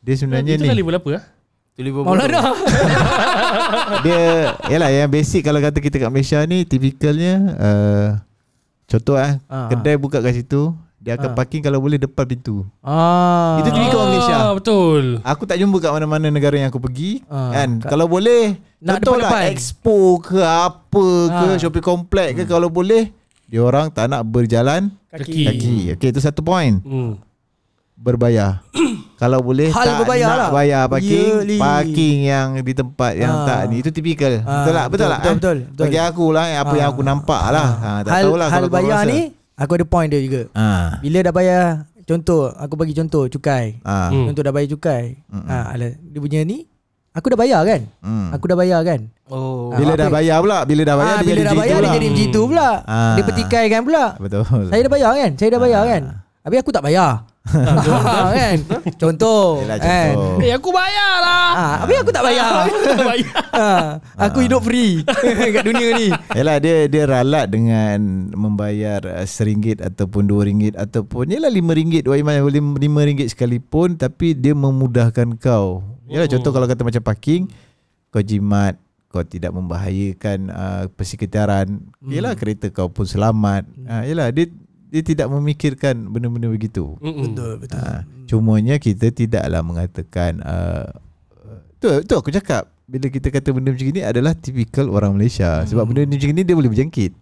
Dia sebenarnya kan ni. Ah. Itu kali apa? Itu libur apa? Maulana. dia yalah yang basic kalau kata kita kat Malaysia ni tipikalnya uh, contoh eh ah. kedai buka kat situ dia akan ha. Ah. parking kalau boleh depan pintu. Ah. Itu juga ah, Malaysia. Betul. Aku tak jumpa kat mana-mana negara yang aku pergi. Ah, kan? Kat, kalau boleh. Nak depan-depan. Lah, expo ke apa ha. ke. Ah. Shopping complex ke. Hmm. Kalau boleh. Dia orang tak nak berjalan. Kaki. Kaki. Okay. Itu satu point. Hmm. Berbayar. *coughs* kalau boleh. Hal tak nak lah. bayar parking. Yearly. Parking yang di tempat yang ha. tak ni. Itu tipikal. Ha. Betul, betul, betul, betul, betul, betul, apa betul, betul, betul, betul, betul, betul, betul, betul, betul, betul, betul, betul, betul, betul, Aku ada point dia juga ha. Bila dah bayar Contoh Aku bagi contoh Cukai ha. hmm. Contoh dah bayar cukai ha, Dia punya ni Aku dah bayar kan hmm. Aku dah bayar kan Oh. Bila dah bayar pula Bila dah bayar ha, Bila dah bayar Dia lah. jadi macam itu pula Dia petikai kan pula Betul Saya dah bayar kan Saya dah bayar kan Habis aku tak bayar *laughs* Ah, kan? Contoh. Kan? Eh, aku bayar lah. Ha, tapi aku tak bayar. Ah, *laughs* aku, tak bayar. ha, aku hidup free *laughs* kat dunia ni. Yalah, dia dia ralat dengan membayar uh, RM1 ataupun RM2 ataupun yalah RM5. Waiman RM5 sekalipun tapi dia memudahkan kau. Yalah, oh. Hmm. contoh kalau kata macam parking, kau jimat kau tidak membahayakan uh, persekitaran. Yalah, hmm. kereta kau pun selamat. Ha, hmm. yalah, dia dia tidak memikirkan benda-benda begitu. Mm-mm. Betul, betul. Ha, mm. cumanya kita tidaklah mengatakan uh, tu tu aku cakap bila kita kata benda macam ni adalah tipikal orang Malaysia mm. sebab mm. benda ni macam ni dia boleh berjangkit.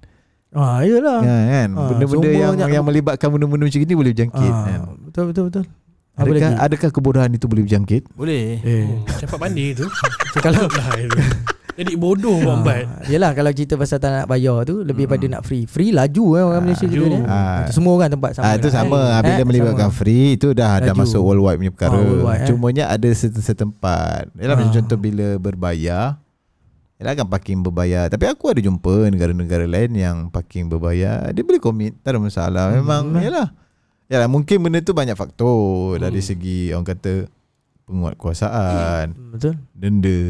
Ah, iyalah. Ha, ya, kan, ha, benda-benda ha, yang nyak... yang melibatkan benda-benda macam ni boleh berjangkit ha, kan. Betul, betul, betul. Adakah, adakah kebodohan itu boleh berjangkit? Boleh. Eh. Oh, cepat mandi itu. Kalau *laughs* lah itu. *laughs* Jadi bodoh Bambat ah, ha, Yelah kalau cerita pasal tak nak bayar tu Lebih hmm. pada nak free Free laju eh, orang ha, Malaysia laju. kita ni ha. Semua kan tempat sama Itu ha, sama eh. Bila ha, melibatkan free Itu dah ada masuk worldwide punya perkara ha, eh. Cumanya ada setempat Yelah ha. macam contoh bila berbayar Yelah kan parking berbayar Tapi aku ada jumpa negara-negara lain Yang parking berbayar Dia boleh komit Tak ada masalah hmm. Memang hmm. yelah Yalah, mungkin benda tu banyak faktor hmm. dari segi orang kata penguatkuasaan, hmm. denda,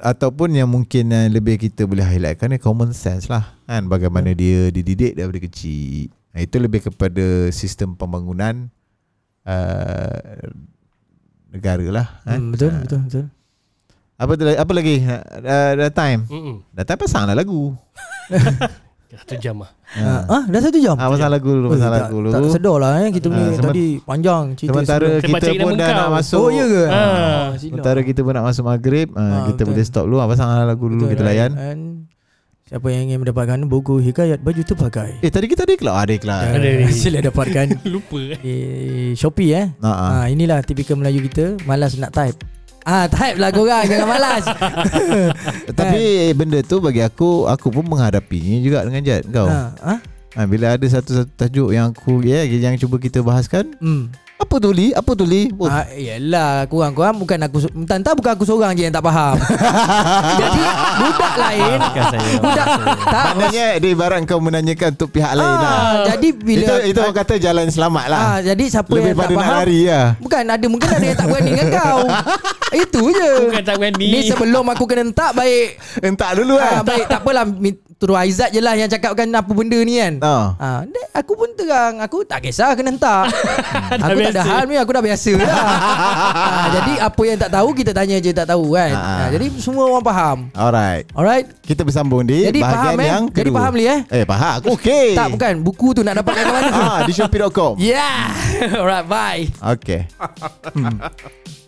ataupun yang mungkin yang eh, lebih kita boleh highlight kan common sense lah kan bagaimana hmm. dia dididik daripada kecil nah, itu lebih kepada sistem pembangunan uh, negara lah kan? hmm, betul, uh, betul betul apa, apa lagi uh, uh, time Mm-mm. dah time lah lagu *laughs* Lah. Ah. Ah, ah, satu jam Ah, ha. ha? Dah satu jam? Ha, pasal ya. lagu dulu Pasal oh, lagu dulu Tak sedar lah eh Kita punya ha, tadi panjang cerita Sementara sebelum. kita Cepat pun dah nak masuk Oh iya ke? Ha. Sementara kita pun nak masuk maghrib ha, ha, Kita boleh stop dulu Pasal lagu dulu betul, kita lah, layan Siapa yang ingin mendapatkan buku hikayat baju terpakai Eh tadi kita ada iklan Ada iklan Sila dapatkan *laughs* Lupa Eh, Shopee eh ha, ha. ha, Inilah tipikal Melayu kita Malas nak type Ah, type lah korang Jangan malas *laughs* Tapi benda tu bagi aku Aku pun menghadapinya juga dengan Jad Kau ha, ha? Ha, Bila ada satu-satu tajuk yang aku ya, Yang cuba kita bahaskan hmm. Apa tu Lee? Apa tu Lee? Oh. Ah, yelah Kurang-kurang Bukan aku Tentang bukan aku seorang je Yang tak faham *laughs* Jadi Budak lain Budak tak, Maknanya Dia ibarat kau menanyakan Untuk pihak ah, lain lah. Jadi bila Itu, itu orang kata Jalan selamat lah ah, Jadi siapa Lebih yang tak faham hari, ya. Bukan ada Mungkin ada yang tak berani dengan kau *laughs* Itu je Bukan tak berani Ni sebelum aku kena entak Baik Entak dulu lah ha, Baik takpelah Turun Aizat je lah Yang cakapkan apa benda ni kan oh. ha, Aku pun terang Aku tak kisah kena entak *laughs* Aku tak hal ni aku dah biasa lah. *laughs* ha, jadi apa yang tak tahu kita tanya je tak tahu kan. Ha. Ha, jadi semua orang faham. Alright. Alright. Kita bersambung di jadi, bahagian faham, eh? yang kedua. Jadi faham li eh? Eh faham. Aku okey. Tak bukan buku tu nak dapatkan ke mana? Ha, *laughs* di shopee.com. Yeah. *laughs* Alright, bye. Okay. Hmm.